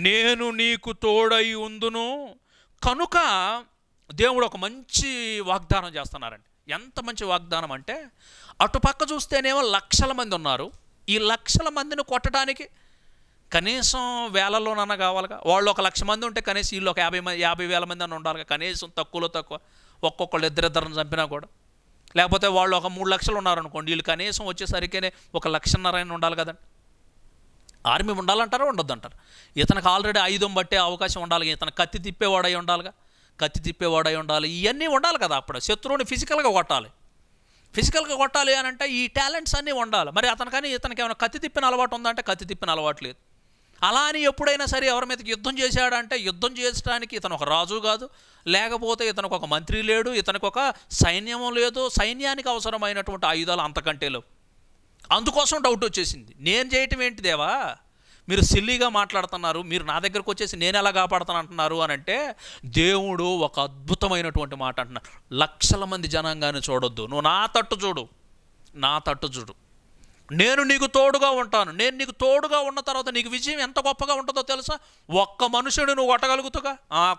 నేను నీకు తోడై ఉందును కనుక దేవుడు ఒక మంచి వాగ్దానం చేస్తున్నారండి ఎంత మంచి వాగ్దానం అంటే అటుపక్క చూస్తేనేమో లక్షల మంది ఉన్నారు ఈ లక్షల మందిని కొట్టడానికి కనీసం వేలలోనన్నా కావాలిగా వాళ్ళు ఒక లక్ష మంది ఉంటే కనీసం వీళ్ళు ఒక యాభై మంది యాభై వేల మంది అని ఉండాలిగా కనీసం తక్కువలో తక్కువ ఒక్కొక్కళ్ళు ఇద్దరిద్దరిని చంపినా కూడా లేకపోతే వాళ్ళు ఒక మూడు లక్షలు ఉన్నారనుకోండి వీళ్ళు కనీసం వచ్చేసరికినే ఒక లక్షన్నర అయినా ఉండాలి కదండి ఆర్మీ ఉండాలంటారా ఉండొద్దంటారు ఇతనికి ఆల్రెడీ ఆయుధం పట్టే అవకాశం ఉండాలి ఇతను కత్తి తిప్పేవాడై ఉండాలిగా కత్తి తిప్పేవాడై ఉండాలి ఇవన్నీ ఉండాలి కదా అప్పుడు శత్రువుని ఫిజికల్గా కొట్టాలి ఫిజికల్గా కొట్టాలి అని అంటే ఈ టాలెంట్స్ అన్నీ ఉండాలి మరి అతను కానీ ఇతనికి ఏమైనా కత్తి తిప్పిన అలవాటు ఉందంటే కత్తి తిప్పిన అలవాటు లేదు అలా అని ఎప్పుడైనా సరే ఎవరి మీదకి యుద్ధం చేశాడంటే యుద్ధం చేయడానికి ఇతను ఒక రాజు కాదు లేకపోతే ఇతనికి ఒక మంత్రి లేడు ఇతనికి ఒక సైన్యం లేదు సైన్యానికి అవసరమైనటువంటి ఆయుధాలు అంతకంటే లేవు అందుకోసం డౌట్ వచ్చేసింది నేను చేయటం ఏంటి దేవా మీరు సిల్లీగా మాట్లాడుతున్నారు మీరు నా దగ్గరకు వచ్చేసి నేను ఎలా కాపాడుతాను అంటున్నారు అని అంటే దేవుడు ఒక అద్భుతమైనటువంటి మాట అంటున్నారు లక్షల మంది జనాంగాన్ని చూడొద్దు నువ్వు నా తట్టు చూడు నా తట్టు చూడు నేను నీకు తోడుగా ఉంటాను నేను నీకు తోడుగా ఉన్న తర్వాత నీకు విజయం ఎంత గొప్పగా ఉంటుందో తెలుసా ఒక్క మనుషుడు నువ్వు కొట్టగలుగుతుగా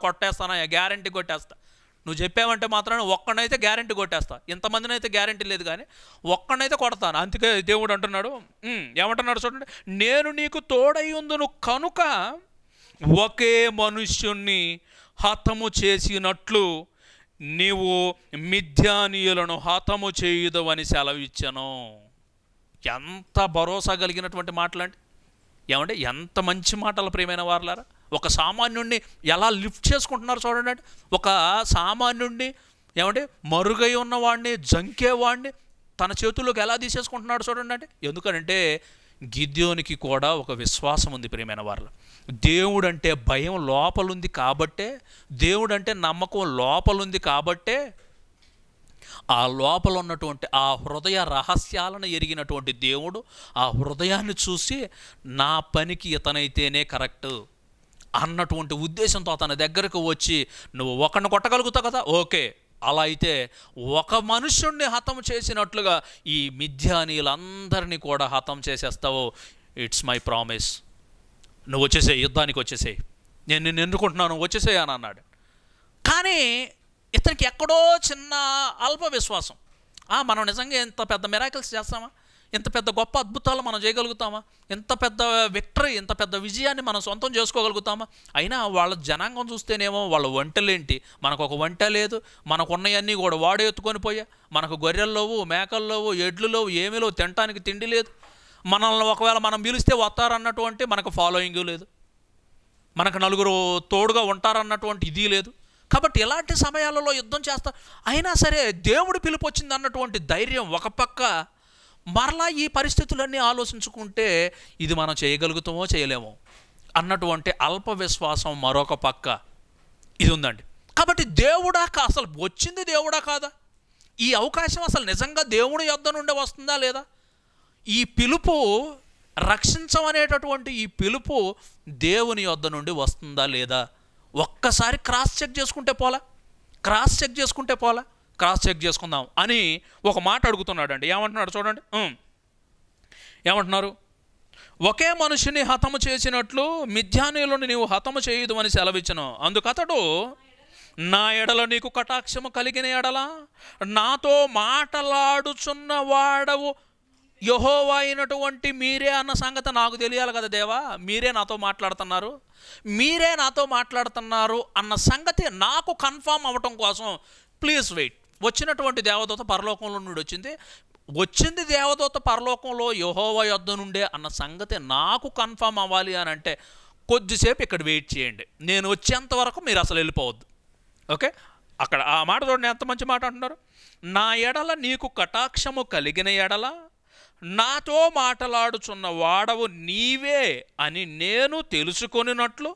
కొట్టేస్తానయ్యా గ్యారంటీ కొట్టేస్తా నువ్వు చెప్పావంటే మాత్రం ఒక్కడైతే గ్యారంటీ కొట్టేస్తా ఇంతమందిని అయితే గ్యారంటీ లేదు కానీ ఒక్కడైతే కొడతాను అందుకే దేవుడు అంటున్నాడు ఏమంటున్నాడు చూడండి నేను నీకు తోడై ఉందును కనుక ఒకే మనుష్యుణ్ణి హతము చేసినట్లు నీవు మిథ్యానీయులను హతము చేయుదు అని సెలవిచ్చాను ఎంత భరోసా కలిగినటువంటి మాటలు అండి ఏమంటే ఎంత మంచి మాటలు ప్రేమైన వారులారా ఒక సామాన్యుడిని ఎలా లిఫ్ట్ చేసుకుంటున్నారు చూడండి ఒక సామాన్యుడిని ఏమంటే మరుగై ఉన్నవాడిని జంకేవాడిని తన చేతుల్లోకి ఎలా తీసేసుకుంటున్నాడు చూడండి అంటే ఎందుకంటే గిద్యోనికి కూడా ఒక విశ్వాసం ఉంది ప్రియమైన వాళ్ళు దేవుడు అంటే భయం లోపలుంది కాబట్టే దేవుడు అంటే నమ్మకం లోపలుంది కాబట్టే ఆ లోపల ఉన్నటువంటి ఆ హృదయ రహస్యాలను ఎరిగినటువంటి దేవుడు ఆ హృదయాన్ని చూసి నా పనికి ఇతనైతేనే కరెక్టు అన్నటువంటి ఉద్దేశంతో అతని దగ్గరకు వచ్చి నువ్వు ఒకరిని కొట్టగలుగుతావు కదా ఓకే అలా అయితే ఒక మనుషుణ్ణి హతం చేసినట్లుగా ఈ మిథ్యానీలందరినీ కూడా హతం చేసేస్తావు ఇట్స్ మై ప్రామిస్ నువ్వు వచ్చేసే యుద్ధానికి వచ్చేసే నేను నిన్ను ఎన్నుకుంటున్నాను వచ్చేసేయని అన్నాడు కానీ ఇతనికి ఎక్కడో చిన్న అల్ప విశ్వాసం మనం నిజంగా ఎంత పెద్ద మిరాకిల్స్ చేస్తామా ఇంత పెద్ద గొప్ప అద్భుతాలు మనం చేయగలుగుతామా ఇంత పెద్ద విక్టరీ ఇంత పెద్ద విజయాన్ని మనం సొంతం చేసుకోగలుగుతామా అయినా వాళ్ళ జనాంగం చూస్తేనేమో వాళ్ళ వంటలేంటి మనకు ఒక వంట లేదు మనకున్నవన్నీ కూడా వాడు ఎత్తుకొని పోయా మనకు గొర్రెల్లోవు మేకల్లోవు ఎడ్లులోవు ఏమీ లేవు తినటానికి తిండి లేదు మనల్ని ఒకవేళ మనం పిలిస్తే వస్తారన్నటువంటి మనకు ఫాలోయింగ్ లేదు మనకు నలుగురు తోడుగా ఉంటారన్నటువంటి ఇది లేదు కాబట్టి ఇలాంటి సమయాలలో యుద్ధం చేస్తారు అయినా సరే దేవుడు పిలుపు వచ్చింది అన్నటువంటి ధైర్యం ఒక పక్క మరలా ఈ పరిస్థితులన్నీ ఆలోచించుకుంటే ఇది మనం చేయగలుగుతామో చేయలేమో అన్నటువంటి అల్ప విశ్వాసం మరొక పక్క ఇది ఉందండి కాబట్టి దేవుడా అసలు వచ్చింది దేవుడా కాదా ఈ అవకాశం అసలు నిజంగా దేవుడి యొద్ద నుండి వస్తుందా లేదా ఈ పిలుపు రక్షించమనేటటువంటి ఈ పిలుపు దేవుని యొద్ద నుండి వస్తుందా లేదా ఒక్కసారి క్రాస్ చెక్ చేసుకుంటే పోలా క్రాస్ చెక్ చేసుకుంటే పోలా క్రాస్ చెక్ చేసుకుందాం అని ఒక మాట అడుగుతున్నాడు అండి ఏమంటున్నాడు చూడండి ఏమంటున్నారు ఒకే మనుషుని హతము చేసినట్లు మిథ్యానీయులను నీవు హతము చేయదు అని సెలవిచ్చను అందుకతడు నా ఎడల నీకు కటాక్షము కలిగిన ఎడల నాతో మాటలాడుచున్న వాడవు యహోవా అయినటువంటి మీరే అన్న సంగతి నాకు తెలియాలి కదా దేవా మీరే నాతో మాట్లాడుతున్నారు మీరే నాతో మాట్లాడుతున్నారు అన్న సంగతి నాకు కన్ఫామ్ అవ్వటం కోసం ప్లీజ్ వెయిట్ వచ్చినటువంటి దేవదూత పరలోకంలో నుండి వచ్చింది వచ్చింది దేవదూత పరలోకంలో యహోవ యొద్ద నుండే అన్న సంగతి నాకు కన్ఫామ్ అవ్వాలి అని అంటే కొద్దిసేపు ఇక్కడ వెయిట్ చేయండి నేను వచ్చేంత వరకు మీరు అసలు వెళ్ళిపోవద్దు ఓకే అక్కడ ఆ మాట చూడండి ఎంత మంచి మాట అంటున్నారు నా ఎడల నీకు కటాక్షము కలిగిన ఎడల నాతో మాటలాడుచున్న వాడవు నీవే అని నేను తెలుసుకొనినట్లు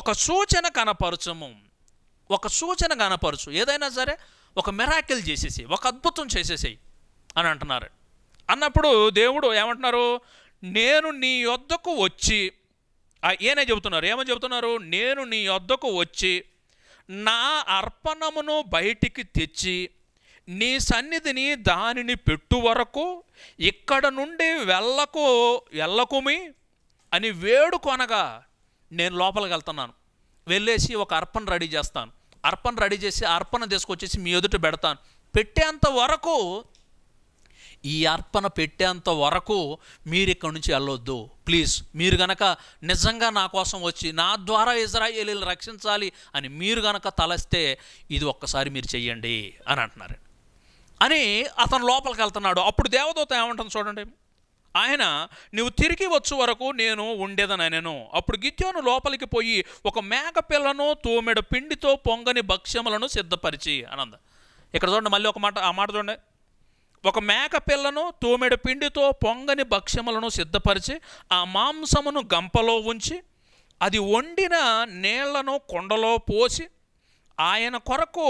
ఒక సూచన కనపరచము ఒక సూచన కనపరచు ఏదైనా సరే ఒక మెరాకిల్ చేసేసి ఒక అద్భుతం చేసేసేయి అని అంటున్నారు అన్నప్పుడు దేవుడు ఏమంటున్నారు నేను నీ యొద్దకు వచ్చి ఏనే చెబుతున్నారు ఏమని చెబుతున్నారు నేను నీ యొద్దకు వచ్చి నా అర్పణమును బయటికి తెచ్చి నీ సన్నిధిని దానిని పెట్టు వరకు ఇక్కడ నుండి వెళ్ళకు వెళ్ళకుమి అని వేడుకొనగా నేను లోపలికి వెళ్తున్నాను వెళ్ళేసి ఒక అర్పణ రెడీ చేస్తాను అర్పణ రెడీ చేసి అర్పణ తీసుకొచ్చేసి మీ ఎదుట పెడతాను పెట్టేంత వరకు ఈ అర్పణ పెట్టేంత వరకు మీరు ఇక్కడి నుంచి వెళ్ళొద్దు ప్లీజ్ మీరు గనక నిజంగా నా కోసం వచ్చి నా ద్వారా ఇజ్రాయేలీలు రక్షించాలి అని మీరు గనక తలస్తే ఇది ఒక్కసారి మీరు చెయ్యండి అని అంటున్నారు అని అతను లోపలికి వెళ్తున్నాడు అప్పుడు దేవదూత ఏమంటుంది చూడండి ఆయన నువ్వు తిరిగి వచ్చే వరకు నేను నేను అప్పుడు గిద్యోను లోపలికి పోయి ఒక మేక పిల్లను తోమెడ పిండితో పొంగని భక్ష్యములను సిద్ధపరిచి అనంద ఇక్కడ చూడండి మళ్ళీ ఒక మాట ఆ మాట చూడండి ఒక మేక పిల్లను తోమెడ పిండితో పొంగని భక్ష్యములను సిద్ధపరిచి ఆ మాంసమును గంపలో ఉంచి అది వండిన నీళ్లను కొండలో పోసి ఆయన కొరకు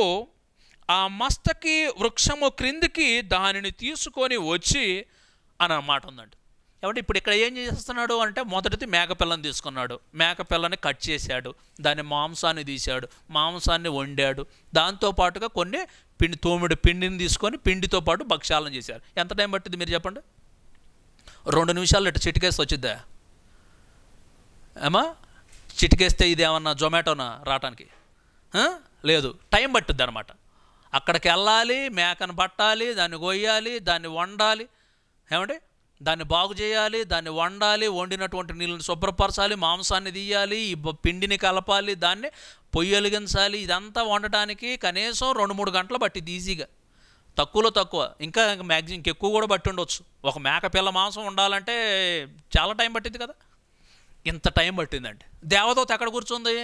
ఆ మస్తకి వృక్షము క్రిందికి దానిని తీసుకొని వచ్చి అని అన్నమాట ఉందండి కాబట్టి ఇప్పుడు ఇక్కడ ఏం చేస్తున్నాడు అంటే మొదటిది మేకపిల్లని తీసుకున్నాడు మేకపిల్లని కట్ చేశాడు దాని మాంసాన్ని తీశాడు మాంసాన్ని వండాడు దాంతోపాటుగా కొన్ని పిండి తోమిడి పిండిని తీసుకొని పిండితో పాటు భక్ష్యాలను చేశారు ఎంత టైం పట్టింది మీరు చెప్పండి రెండు నిమిషాలు ఇటు చిటికేసి వచ్చిద్దా ఏమా చిటికేస్తే ఇది ఏమన్నా జొమాటోనా రావటానికి లేదు టైం పట్టుద్ది అనమాట అక్కడికి వెళ్ళాలి మేకను పట్టాలి దాన్ని కొయ్యాలి దాన్ని వండాలి ఏమంటే దాన్ని బాగు చేయాలి దాన్ని వండాలి వండినటువంటి నీళ్ళని శుభ్రపరచాలి మాంసాన్ని తీయాలి ఈ పిండిని కలపాలి దాన్ని పొయ్యి వెలిగించాలి ఇదంతా వండటానికి కనీసం రెండు మూడు గంటలు పట్టింది ఈజీగా తక్కువలో తక్కువ ఇంకా మ్యాక్సిమం ఎక్కువ కూడా బట్టి ఉండొచ్చు ఒక మేక పిల్ల మాంసం ఉండాలంటే చాలా టైం పట్టింది కదా ఇంత టైం పట్టిందండి దేవదూత ఎక్కడ కూర్చుంది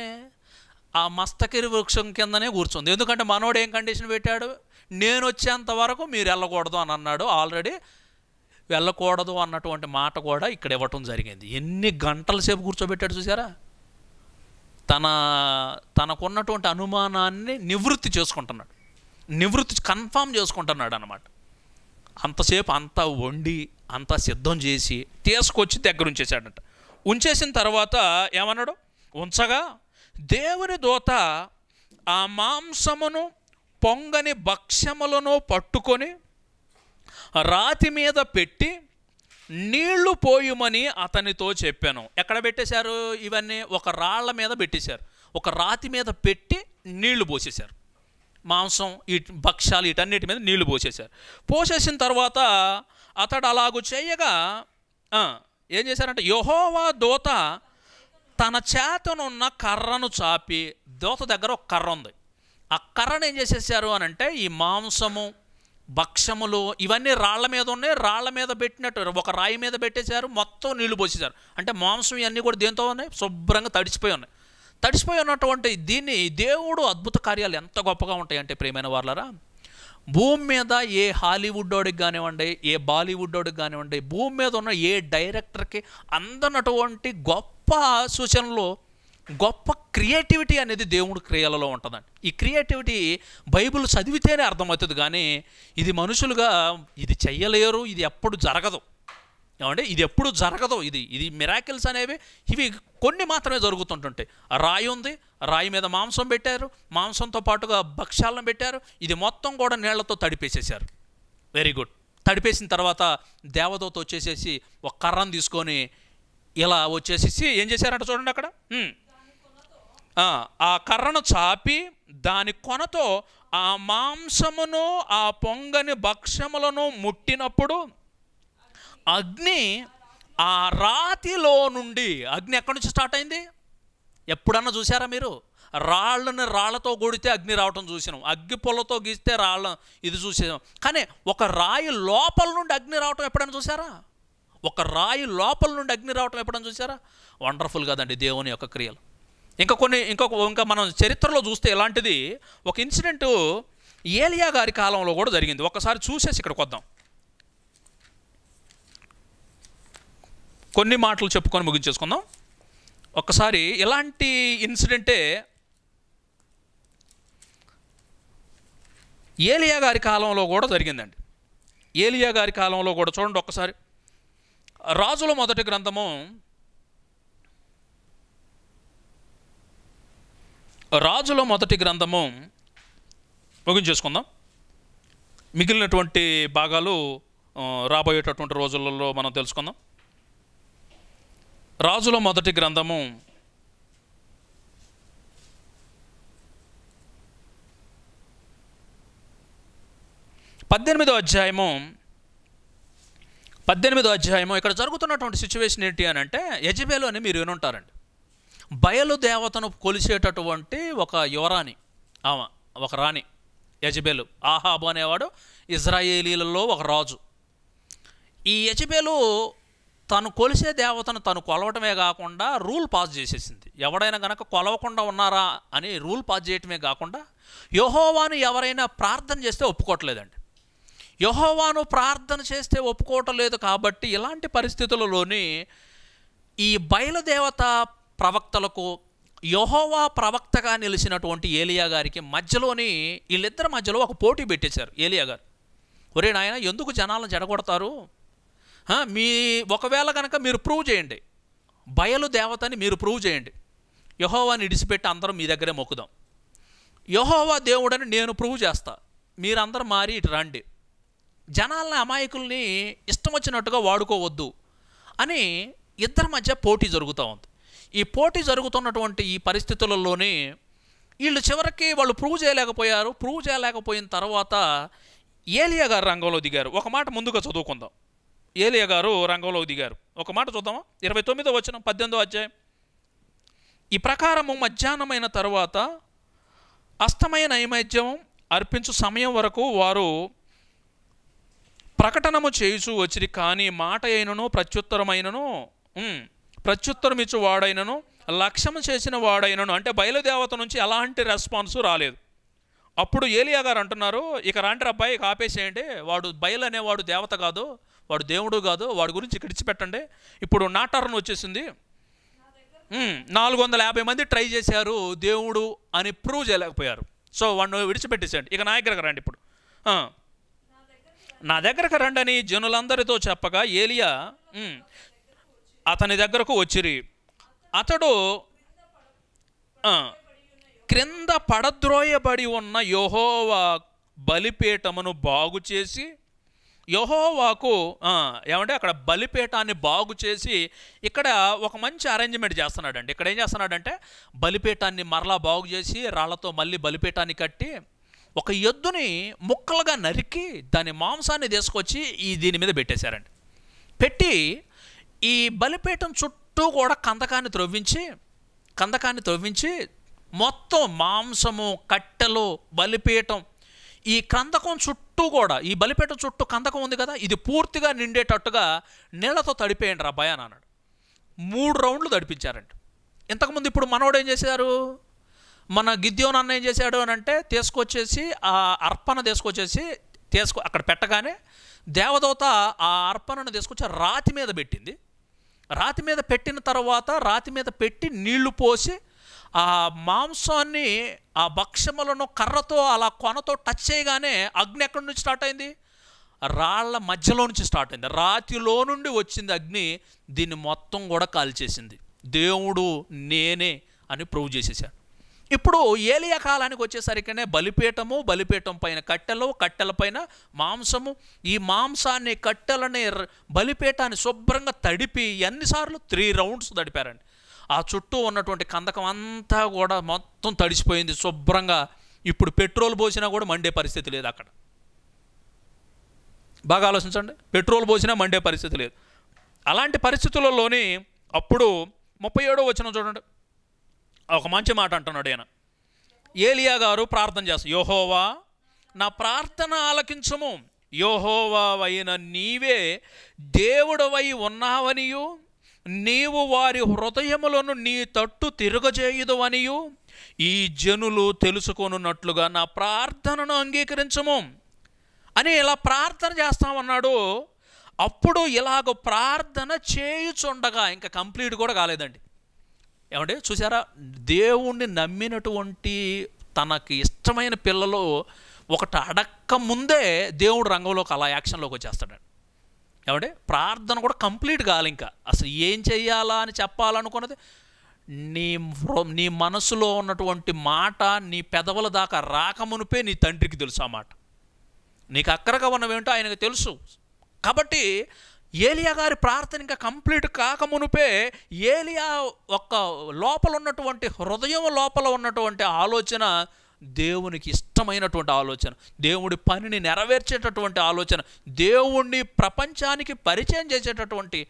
ఆ మస్తకిరి వృక్షం కిందనే కూర్చుంది ఎందుకంటే మనోడు ఏం కండిషన్ పెట్టాడు నేను వచ్చేంత వరకు మీరు వెళ్ళకూడదు అని అన్నాడు ఆల్రెడీ వెళ్ళకూడదు అన్నటువంటి మాట కూడా ఇక్కడ ఇవ్వటం జరిగింది ఎన్ని గంటల సేపు కూర్చోబెట్టాడు చూసారా తన తనకున్నటువంటి అనుమానాన్ని నివృత్తి చేసుకుంటున్నాడు నివృత్తి కన్ఫామ్ చేసుకుంటున్నాడు అనమాట అంతసేపు అంత వండి అంత సిద్ధం చేసి తీసుకొచ్చి దగ్గర ఉంచేశాడట ఉంచేసిన తర్వాత ఏమన్నాడు ఉంచగా దేవుని దూత ఆ మాంసమును పొంగని భక్ష్యములను పట్టుకొని రాతి మీద పెట్టి నీళ్లు పోయుమని అతనితో చెప్పాను ఎక్కడ పెట్టేశారు ఇవన్నీ ఒక రాళ్ల మీద పెట్టేశారు ఒక రాతి మీద పెట్టి నీళ్లు పోసేశారు మాంసం ఈ భక్ష్యాలు వీటన్నిటి మీద నీళ్లు పోసేశారు పోసేసిన తర్వాత అతడు అలాగూ చేయగా ఏం చేశారంటే యహోవా దోత తన చేతనున్న కర్రను చాపి దోత దగ్గర ఒక కర్ర ఉంది ఆ కర్రను ఏం చేసేసారు అని అంటే ఈ మాంసము భక్షములు ఇవన్నీ రాళ్ల మీద ఉన్నాయి రాళ్ల మీద పెట్టినట్టు ఒక రాయి మీద పెట్టేశారు మొత్తం నీళ్లు పోసేశారు అంటే మాంసం ఇవన్నీ కూడా దేంతో ఉన్నాయి శుభ్రంగా తడిచిపోయి ఉన్నాయి తడిచిపోయి ఉన్నటువంటి దీన్ని దేవుడు అద్భుత కార్యాలు ఎంత గొప్పగా ఉంటాయంటే ప్రేమైన వాళ్ళరా భూమి మీద ఏ హాలీవుడ్ వాడికి కానివ్వండి ఏ బాలీవుడ్ వాడికి కానివ్వండి భూమి మీద ఉన్న ఏ డైరెక్టర్కి అందనటువంటి గొప్ప సూచనలు గొప్ప క్రియేటివిటీ అనేది దేవుడు క్రియలలో ఉంటుందండి ఈ క్రియేటివిటీ బైబిల్ చదివితేనే అర్థమవుతుంది కానీ ఇది మనుషులుగా ఇది చెయ్యలేరు ఇది ఎప్పుడు జరగదు ఏమంటే ఇది ఎప్పుడు జరగదు ఇది ఇది మిరాకిల్స్ అనేవి ఇవి కొన్ని మాత్రమే జరుగుతుంటుంటాయి రాయి ఉంది రాయి మీద మాంసం పెట్టారు మాంసంతో పాటుగా భక్ష్యాలను పెట్టారు ఇది మొత్తం కూడా నీళ్లతో తడిపేసేసారు వెరీ గుడ్ తడిపేసిన తర్వాత దేవదూత వచ్చేసేసి ఒక కర్రను తీసుకొని ఇలా వచ్చేసేసి ఏం చేశారంట చూడండి అక్కడ ఆ కర్రను చాపి దాని కొనతో ఆ మాంసమును ఆ పొంగని భక్ష్యములను ముట్టినప్పుడు అగ్ని ఆ రాతిలో నుండి అగ్ని ఎక్కడి నుంచి స్టార్ట్ అయింది ఎప్పుడన్నా చూసారా మీరు రాళ్ళని రాళ్లతో కొడితే అగ్ని రావటం చూసినాం అగ్ని పొలతో గీస్తే రాళ్ళ ఇది చూసాం కానీ ఒక రాయి లోపల నుండి అగ్ని రావటం ఎప్పుడైనా చూసారా ఒక రాయి లోపల నుండి అగ్ని రావటం ఎప్పుడైనా చూసారా వండర్ఫుల్ కదండి దేవుని యొక్క క్రియలు ఇంకా కొన్ని ఇంకొక ఇంకా మనం చరిత్రలో చూస్తే ఇలాంటిది ఒక ఇన్సిడెంట్ ఏలియా గారి కాలంలో కూడా జరిగింది ఒకసారి చూసేసి ఇక్కడికి వద్దాం కొన్ని మాటలు చెప్పుకొని ముగించేసుకుందాం ఒకసారి ఇలాంటి ఇన్సిడెంటే ఏలియా గారి కాలంలో కూడా జరిగిందండి ఏలియా గారి కాలంలో కూడా చూడండి ఒకసారి రాజుల మొదటి గ్రంథము రాజుల మొదటి గ్రంథము ముగించేసుకుందాం మిగిలినటువంటి భాగాలు రాబోయేటటువంటి రోజులలో మనం తెలుసుకుందాం రాజుల మొదటి గ్రంథము పద్దెనిమిదో అధ్యాయము పద్దెనిమిదో అధ్యాయము ఇక్కడ జరుగుతున్నటువంటి సిచ్యువేషన్ ఏంటి అని అంటే యజబేలు అని మీరు వినుంటారండి బయలు దేవతను కొలిసేటటువంటి ఒక యువరాణి ఆమె ఒక రాణి యజబేలు ఆహాబు అనేవాడు ఇజ్రాయేలీలలో ఒక రాజు ఈ యజబేలు తను కొలిసే దేవతను తను కొలవటమే కాకుండా రూల్ పాస్ చేసేసింది ఎవడైనా గనక కొలవకుండా ఉన్నారా అని రూల్ పాస్ చేయటమే కాకుండా యహోవాను ఎవరైనా ప్రార్థన చేస్తే ఒప్పుకోవట్లేదండి యహోవాను ప్రార్థన చేస్తే ఒప్పుకోవటం లేదు కాబట్టి ఇలాంటి పరిస్థితులలోని ఈ బయలుదేవత ప్రవక్తలకు యహోవా ప్రవక్తగా నిలిచినటువంటి ఏలియా గారికి మధ్యలోని వీళ్ళిద్దరి మధ్యలో ఒక పోటీ పెట్టేశారు ఏలియా గారు ఒరే నాయన ఎందుకు జనాలను జడగొడతారు మీ ఒకవేళ కనుక మీరు ప్రూవ్ చేయండి బయలు దేవతని మీరు ప్రూవ్ చేయండి యహోవాని ఇడిసిపెట్టి అందరం మీ దగ్గరే మొక్కుదాం యహోవా దేవుడని నేను ప్రూవ్ చేస్తా మీరందరూ మారి ఇటు రండి జనాలని అమాయకుల్ని ఇష్టం వచ్చినట్టుగా వాడుకోవద్దు అని ఇద్దరి మధ్య పోటీ జరుగుతూ ఉంది ఈ పోటీ జరుగుతున్నటువంటి ఈ పరిస్థితులలోనే వీళ్ళు చివరికి వాళ్ళు ప్రూవ్ చేయలేకపోయారు ప్రూవ్ చేయలేకపోయిన తర్వాత ఏలియా గారు రంగంలో దిగారు ఒక మాట ముందుగా చదువుకుందాం ఏలియా గారు రంగంలో దిగారు ఒక మాట చూద్దామా ఇరవై తొమ్మిదో వచ్చిన పద్దెనిమిదో అధ్యాయం ఈ ప్రకారము మధ్యాహ్నమైన తర్వాత అస్తమయ నైమధ్యం అర్పించు సమయం వరకు వారు ప్రకటనము చేయుచూ వచ్చి కానీ మాట అయినను ప్రత్యుత్తరమైనను ప్రత్యుత్తరం ఇచ్చి వాడైనను లక్ష్యం చేసిన వాడైనను అంటే బయలుదేవత నుంచి ఎలాంటి రెస్పాన్స్ రాలేదు అప్పుడు ఏలియా గారు అంటున్నారు ఇక రాంటి అబ్బాయి ఇక ఆపేసేయండి వాడు బయలు అనేవాడు దేవత కాదు వాడు దేవుడు కాదు వాడి గురించి విడిచిపెట్టండి ఇప్పుడు నా టర్న్ వచ్చేసింది నాలుగు వందల యాభై మంది ట్రై చేశారు దేవుడు అని ప్రూవ్ చేయలేకపోయారు సో వాడు విడిచిపెట్టేసేయండి ఇక నా దగ్గరకు రండి ఇప్పుడు నా దగ్గరకు రండి అని జనులందరితో చెప్పగా ఏలియా అతని దగ్గరకు వచ్చిరి అతడు క్రింద పడద్రోయబడి ఉన్న యహోవా బలిపీఠమును బాగు చేసి యహోవాకు ఏమంటే అక్కడ బలిపీఠాన్ని బాగు చేసి ఇక్కడ ఒక మంచి అరేంజ్మెంట్ చేస్తున్నాడండి ఇక్కడ ఏం చేస్తున్నాడంటే బలిపీఠాన్ని మరలా బాగు చేసి రాళ్లతో మళ్ళీ బలిపీఠాన్ని కట్టి ఒక ఎద్దుని ముక్కలుగా నరికి దాని మాంసాన్ని తీసుకొచ్చి ఈ దీని మీద పెట్టేశారండి పెట్టి ఈ బలిపీఠం చుట్టూ కూడా కందకాన్ని త్రవ్వించి కందకాన్ని త్రవ్వించి మొత్తం మాంసము కట్టెలు బలిపీఠం ఈ కందకం చుట్టూ కూడా ఈ బలిపీఠం చుట్టూ కందకం ఉంది కదా ఇది పూర్తిగా నిండేటట్టుగా నీళ్లతో తడిపేయండి రా భయాన్ అన్నాడు మూడు రౌండ్లు తడిపించారండి ఇంతకుముందు ఇప్పుడు మనోడు ఏం చేశారు మన గిద్యోన్ అన్న ఏం చేశాడు అని అంటే తీసుకొచ్చేసి ఆ అర్పణ తీసుకొచ్చేసి తీసుకు అక్కడ పెట్టగానే దేవదూత ఆ అర్పణను తీసుకొచ్చి రాతి మీద పెట్టింది రాతి మీద పెట్టిన తర్వాత రాతి మీద పెట్టి నీళ్లు పోసి ఆ మాంసాన్ని ఆ భక్షములను కర్రతో అలా కొనతో టచ్ చేయగానే అగ్ని ఎక్కడి నుంచి స్టార్ట్ అయింది రాళ్ల మధ్యలో నుంచి స్టార్ట్ అయింది రాతిలో నుండి వచ్చింది అగ్ని దీన్ని మొత్తం కూడా కాల్చేసింది దేవుడు నేనే అని ప్రూవ్ చేసేసాడు ఇప్పుడు ఏలియా కాలానికి వచ్చేసరికనే బలిపీఠము బలిపీఠం పైన కట్టెలు కట్టెల పైన మాంసము ఈ మాంసాన్ని కట్టెలని బలిపీఠాన్ని శుభ్రంగా తడిపి ఎన్నిసార్లు త్రీ రౌండ్స్ తడిపారండి ఆ చుట్టూ ఉన్నటువంటి కందకం అంతా కూడా మొత్తం తడిసిపోయింది శుభ్రంగా ఇప్పుడు పెట్రోల్ పోసినా కూడా మండే పరిస్థితి లేదు అక్కడ బాగా ఆలోచించండి పెట్రోల్ పోసినా మండే పరిస్థితి లేదు అలాంటి పరిస్థితులలోని అప్పుడు ముప్పై ఏడో వచ్చిన చూడండి ఒక మంచి మాట అంటున్నాడు ఆయన ఏలియా గారు ప్రార్థన చేస్తారు యోహోవా నా ప్రార్థన ఆలకించము యోహోవా అయిన నీవే దేవుడవై ఉన్నావనియు నీవు వారి హృదయములను నీ తట్టు తిరగజేయుదు అనియు ఈ జనులు తెలుసుకొనున్నట్లుగా నా ప్రార్థనను అంగీకరించము అని ఇలా ప్రార్థన చేస్తామన్నాడు అప్పుడు ఇలాగ ప్రార్థన చేయుచుండగా ఇంకా కంప్లీట్ కూడా కాలేదండి ఏమంటే చూసారా దేవుణ్ణి నమ్మినటువంటి తనకి ఇష్టమైన పిల్లలు ఒకటి అడక్క ముందే దేవుడు రంగంలోకి అలా యాక్షన్లోకి వచ్చేస్తాడండి ఏమంటే ప్రార్థన కూడా కంప్లీట్ కాలి ఇంకా అసలు ఏం చెయ్యాలా అని చెప్పాలనుకున్నది నీ నీ మనసులో ఉన్నటువంటి మాట నీ పెదవుల దాకా రాకమునిపే నీ తండ్రికి తెలుసు ఆ మాట నీకు అక్కరగా ఉన్నవేంటో ఆయనకు తెలుసు కాబట్టి ఏలియా గారి ప్రార్థన ఇంకా కంప్లీట్ కాకమునుపే ఏలియా ఒక్క లోపల ఉన్నటువంటి హృదయం లోపల ఉన్నటువంటి ఆలోచన దేవునికి ఇష్టమైనటువంటి ఆలోచన దేవుడి పనిని నెరవేర్చేటటువంటి ఆలోచన దేవుణ్ణి ప్రపంచానికి పరిచయం చేసేటటువంటి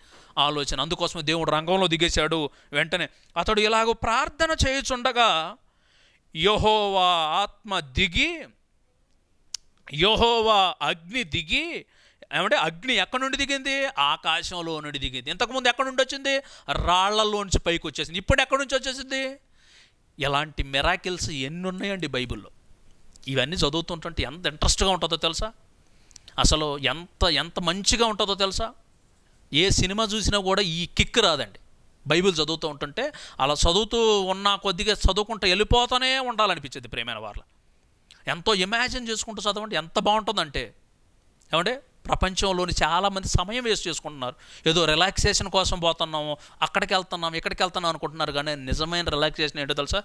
ఆలోచన అందుకోసం దేవుడు రంగంలో దిగేశాడు వెంటనే అతడు ఇలాగ ప్రార్థన చేయుచుండగా యహోవా ఆత్మ దిగి యహోవా అగ్ని దిగి ఏమంటే అగ్ని ఎక్కడి నుండి దిగింది ఆకాశంలో నుండి దిగింది ఇంతకుముందు ఎక్కడి నుండి వచ్చింది రాళ్లలోంచి పైకి వచ్చేసింది ఇప్పుడు ఎక్కడి నుంచి వచ్చేసింది ఎలాంటి మెరాకిల్స్ ఎన్ని ఉన్నాయండి బైబిల్లో ఇవన్నీ చదువుతుంటే ఎంత ఇంట్రెస్ట్గా ఉంటుందో తెలుసా అసలు ఎంత ఎంత మంచిగా ఉంటుందో తెలుసా ఏ సినిమా చూసినా కూడా ఈ కిక్ రాదండి బైబిల్ చదువుతూ ఉంటుంటే అలా చదువుతూ ఉన్న కొద్దిగా చదువుకుంటూ వెళ్ళిపోతూనే ఉండాలనిపించేది ప్రేమైన వాళ్ళ ఎంతో ఇమాజిన్ చేసుకుంటూ చదవండి ఎంత బాగుంటుందంటే ఏమంటే ప్రపంచంలోని చాలామంది సమయం వేస్ట్ చేసుకుంటున్నారు ఏదో రిలాక్సేషన్ కోసం పోతున్నాము అక్కడికి వెళ్తున్నాం ఇక్కడికి వెళ్తున్నాం అనుకుంటున్నారు కానీ నిజమైన రిలాక్సేషన్ ఏంటో తెలుసా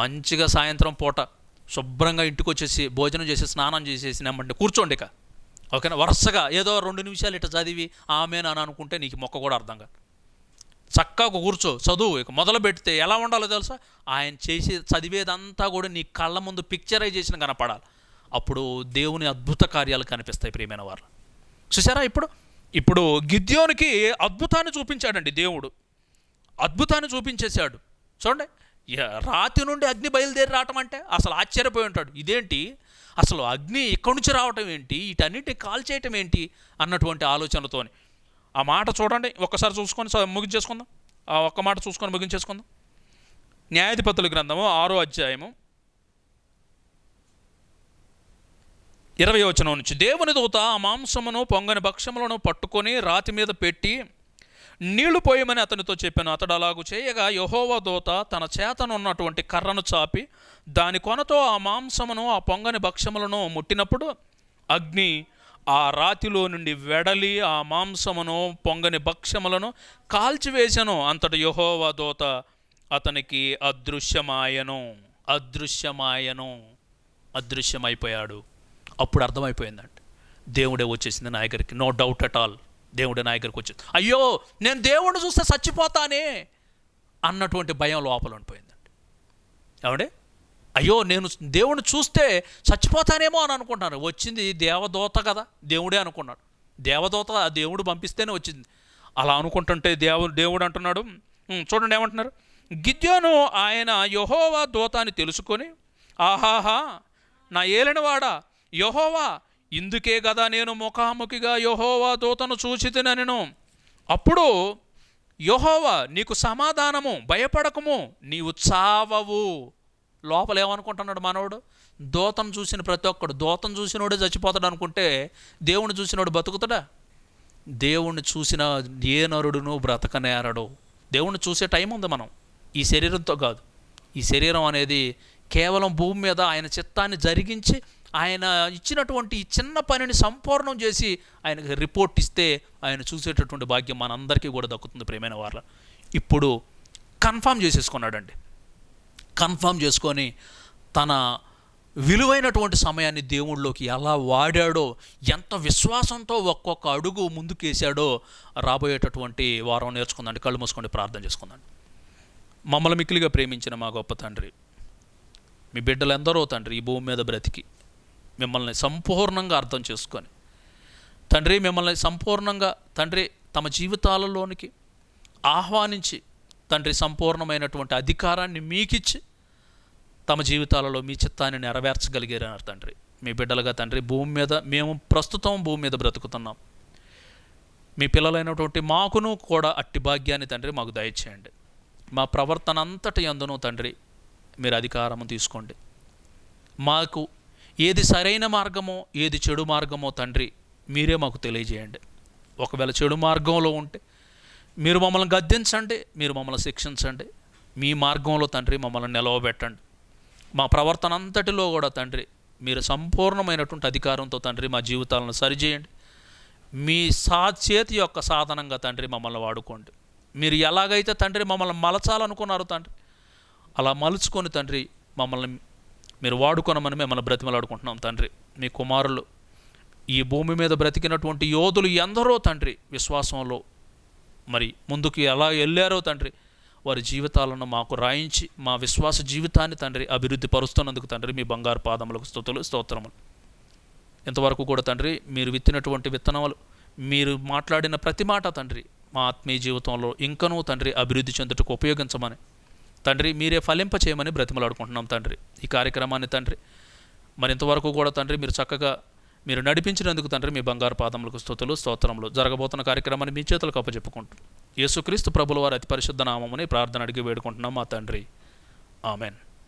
మంచిగా సాయంత్రం పూట శుభ్రంగా ఇంటికి వచ్చేసి భోజనం చేసి స్నానం చేసేసి నెమ్మండి కూర్చోండి ఇక ఓకేనా వరుసగా ఏదో రెండు నిమిషాలు ఇట్ట చదివి ఆమె అని అనుకుంటే నీకు మొక్క కూడా అర్థం కాదు చక్కగా కూర్చో చదువు ఇక మొదలు పెడితే ఎలా ఉండాలో తెలుసా ఆయన చేసి చదివేదంతా కూడా నీ కళ్ళ ముందు చేసిన కనపడాలి అప్పుడు దేవుని అద్భుత కార్యాలు కనిపిస్తాయి ప్రియమైన వారు చూసారా ఇప్పుడు ఇప్పుడు గిద్యోనికి అద్భుతాన్ని చూపించాడండి దేవుడు అద్భుతాన్ని చూపించేశాడు చూడండి రాతి నుండి అగ్ని బయలుదేరి రావటం అంటే అసలు ఆశ్చర్యపోయి ఉంటాడు ఇదేంటి అసలు అగ్ని ఇక్కడి నుంచి రావటం ఏంటి వీటన్నిటిని కాల్ చేయటం ఏంటి అన్నటువంటి ఆలోచనతోని ఆ మాట చూడండి ఒక్కసారి చూసుకొని ముగించేసుకుందాం ఆ ఒక్క మాట చూసుకొని ముగించేసుకుందాం న్యాయాధిపతుల గ్రంథము ఆరో అధ్యాయము ఇరవై వచనం నుంచి దేవుని దూత ఆ మాంసమును పొంగని భక్షములను పట్టుకొని రాతి మీద పెట్టి నీళ్లు పోయమని అతనితో చెప్పాను అతడు అలాగూ చేయగా యహోవ దూత తన చేతనున్నటువంటి కర్రను చాపి దాని కొనతో ఆ మాంసమును ఆ పొంగని భక్షములను ముట్టినప్పుడు అగ్ని ఆ రాతిలో నుండి వెడలి ఆ మాంసమును పొంగని భక్షములను కాల్చివేశను అంతటి యహోవ దూత అతనికి అదృశ్యమాయను అదృశ్యమాయను అదృశ్యమైపోయాడు అప్పుడు అర్థమైపోయిందంట దేవుడే వచ్చేసింది నా దగ్గరికి నో డౌట్ అట్ ఆల్ దేవుడే నా దగ్గరికి వచ్చింది అయ్యో నేను దేవుడిని చూస్తే చచ్చిపోతానే అన్నటువంటి భయం లోపల ఉండిపోయిందండి ఏమండి అయ్యో నేను దేవుడిని చూస్తే చచ్చిపోతానేమో అని అనుకుంటున్నాను వచ్చింది దేవదూత కదా దేవుడే అనుకున్నాడు దేవదూత దేవుడు పంపిస్తేనే వచ్చింది అలా అనుకుంటుంటే దేవు దేవుడు అంటున్నాడు చూడండి ఏమంటున్నారు గిద్యోను ఆయన యహోవా దూత అని తెలుసుకొని ఆహాహా నా ఏలినవాడా యహోవా ఇందుకే కదా నేను ముఖాముఖిగా యహోవా దూతను చూచితినను అప్పుడు యహోవా నీకు సమాధానము భయపడకము నీవు చావవు లోపలేమనుకుంటున్నాడు ఏమనుకుంటున్నాడు మానవుడు చూసిన ప్రతి ఒక్కడు దూతను చూసినోడే చచ్చిపోతాడు అనుకుంటే దేవుణ్ణి చూసినోడు బతుకుతాడా దేవుణ్ణి చూసిన ఏ నరుడును బ్రతకనేరడు దేవుణ్ణి చూసే టైం ఉంది మనం ఈ శరీరంతో కాదు ఈ శరీరం అనేది కేవలం భూమి మీద ఆయన చిత్తాన్ని జరిగించి ఆయన ఇచ్చినటువంటి చిన్న పనిని సంపూర్ణం చేసి ఆయనకి రిపోర్ట్ ఇస్తే ఆయన చూసేటటువంటి భాగ్యం మనందరికీ కూడా దక్కుతుంది ప్రేమైన వాళ్ళ ఇప్పుడు కన్ఫామ్ చేసేసుకున్నాడండి కన్ఫామ్ చేసుకొని తన విలువైనటువంటి సమయాన్ని దేవుళ్ళలోకి ఎలా వాడాడో ఎంత విశ్వాసంతో ఒక్కొక్క అడుగు ముందుకేశాడో రాబోయేటటువంటి వారం నేర్చుకుందండి కళ్ళు మూసుకొని ప్రార్థన చేసుకుందండి మమ్మల్ని మిక్కిలిగా ప్రేమించిన మా గొప్ప తండ్రి మీ బిడ్డలందరూ తండ్రి ఈ భూమి మీద బ్రతికి మిమ్మల్ని సంపూర్ణంగా అర్థం చేసుకొని తండ్రి మిమ్మల్ని సంపూర్ణంగా తండ్రి తమ జీవితాలలోనికి ఆహ్వానించి తండ్రి సంపూర్ణమైనటువంటి అధికారాన్ని మీకిచ్చి తమ జీవితాలలో మీ చిత్తాన్ని నెరవేర్చగలిగారన్నారు తండ్రి మీ బిడ్డలుగా తండ్రి భూమి మీద మేము ప్రస్తుతం భూమి మీద బ్రతుకుతున్నాం మీ పిల్లలైనటువంటి మాకును కూడా అట్టి భాగ్యాన్ని తండ్రి మాకు దయచేయండి మా ప్రవర్తన అంతటి ఎందునో తండ్రి మీరు అధికారం తీసుకోండి మాకు ఏది సరైన మార్గమో ఏది చెడు మార్గమో తండ్రి మీరే మాకు తెలియజేయండి ఒకవేళ చెడు మార్గంలో ఉంటే మీరు మమ్మల్ని గద్దించండి మీరు మమ్మల్ని శిక్షించండి మీ మార్గంలో తండ్రి మమ్మల్ని నిలవబెట్టండి మా ప్రవర్తన అంతటిలో కూడా తండ్రి మీరు సంపూర్ణమైనటువంటి అధికారంతో తండ్రి మా జీవితాలను సరిచేయండి మీ సా చేతి యొక్క సాధనంగా తండ్రి మమ్మల్ని వాడుకోండి మీరు ఎలాగైతే తండ్రి మమ్మల్ని మలచాలనుకున్నారు తండ్రి అలా మలుచుకొని తండ్రి మమ్మల్ని మీరు వాడుకోనమని మిమ్మల్ని బ్రతిమలాడుకుంటున్నాం తండ్రి మీ కుమారులు ఈ భూమి మీద బ్రతికినటువంటి యోధులు ఎందరో తండ్రి విశ్వాసంలో మరి ముందుకు ఎలా వెళ్ళారో తండ్రి వారి జీవితాలను మాకు రాయించి మా విశ్వాస జీవితాన్ని తండ్రి అభివృద్ధి పరుస్తున్నందుకు తండ్రి మీ బంగారు పాదములకు స్థుతులు స్తోత్రములు ఇంతవరకు కూడా తండ్రి మీరు విత్తినటువంటి విత్తనాలు మీరు మాట్లాడిన ప్రతి మాట తండ్రి మా ఆత్మీయ జీవితంలో ఇంకనూ తండ్రి అభివృద్ధి చెందుటకు ఉపయోగించమని తండ్రి మీరే ఫలింప చేయమని బ్రతిమలాడుకుంటున్నాం తండ్రి ఈ కార్యక్రమాన్ని తండ్రి మరింతవరకు కూడా తండ్రి మీరు చక్కగా మీరు నడిపించినందుకు తండ్రి మీ బంగారు పాదములకు స్థుతులు స్తోత్రములు జరగబోతున్న కార్యక్రమాన్ని మీ చేతులకు అప్పచెప్పుకుంటున్నాం యేసుక్రీస్తు ప్రభుల వారి అతి పరిశుద్ధ నామముని ప్రార్థన అడిగి వేడుకుంటున్నాం మా తండ్రి ఆమెన్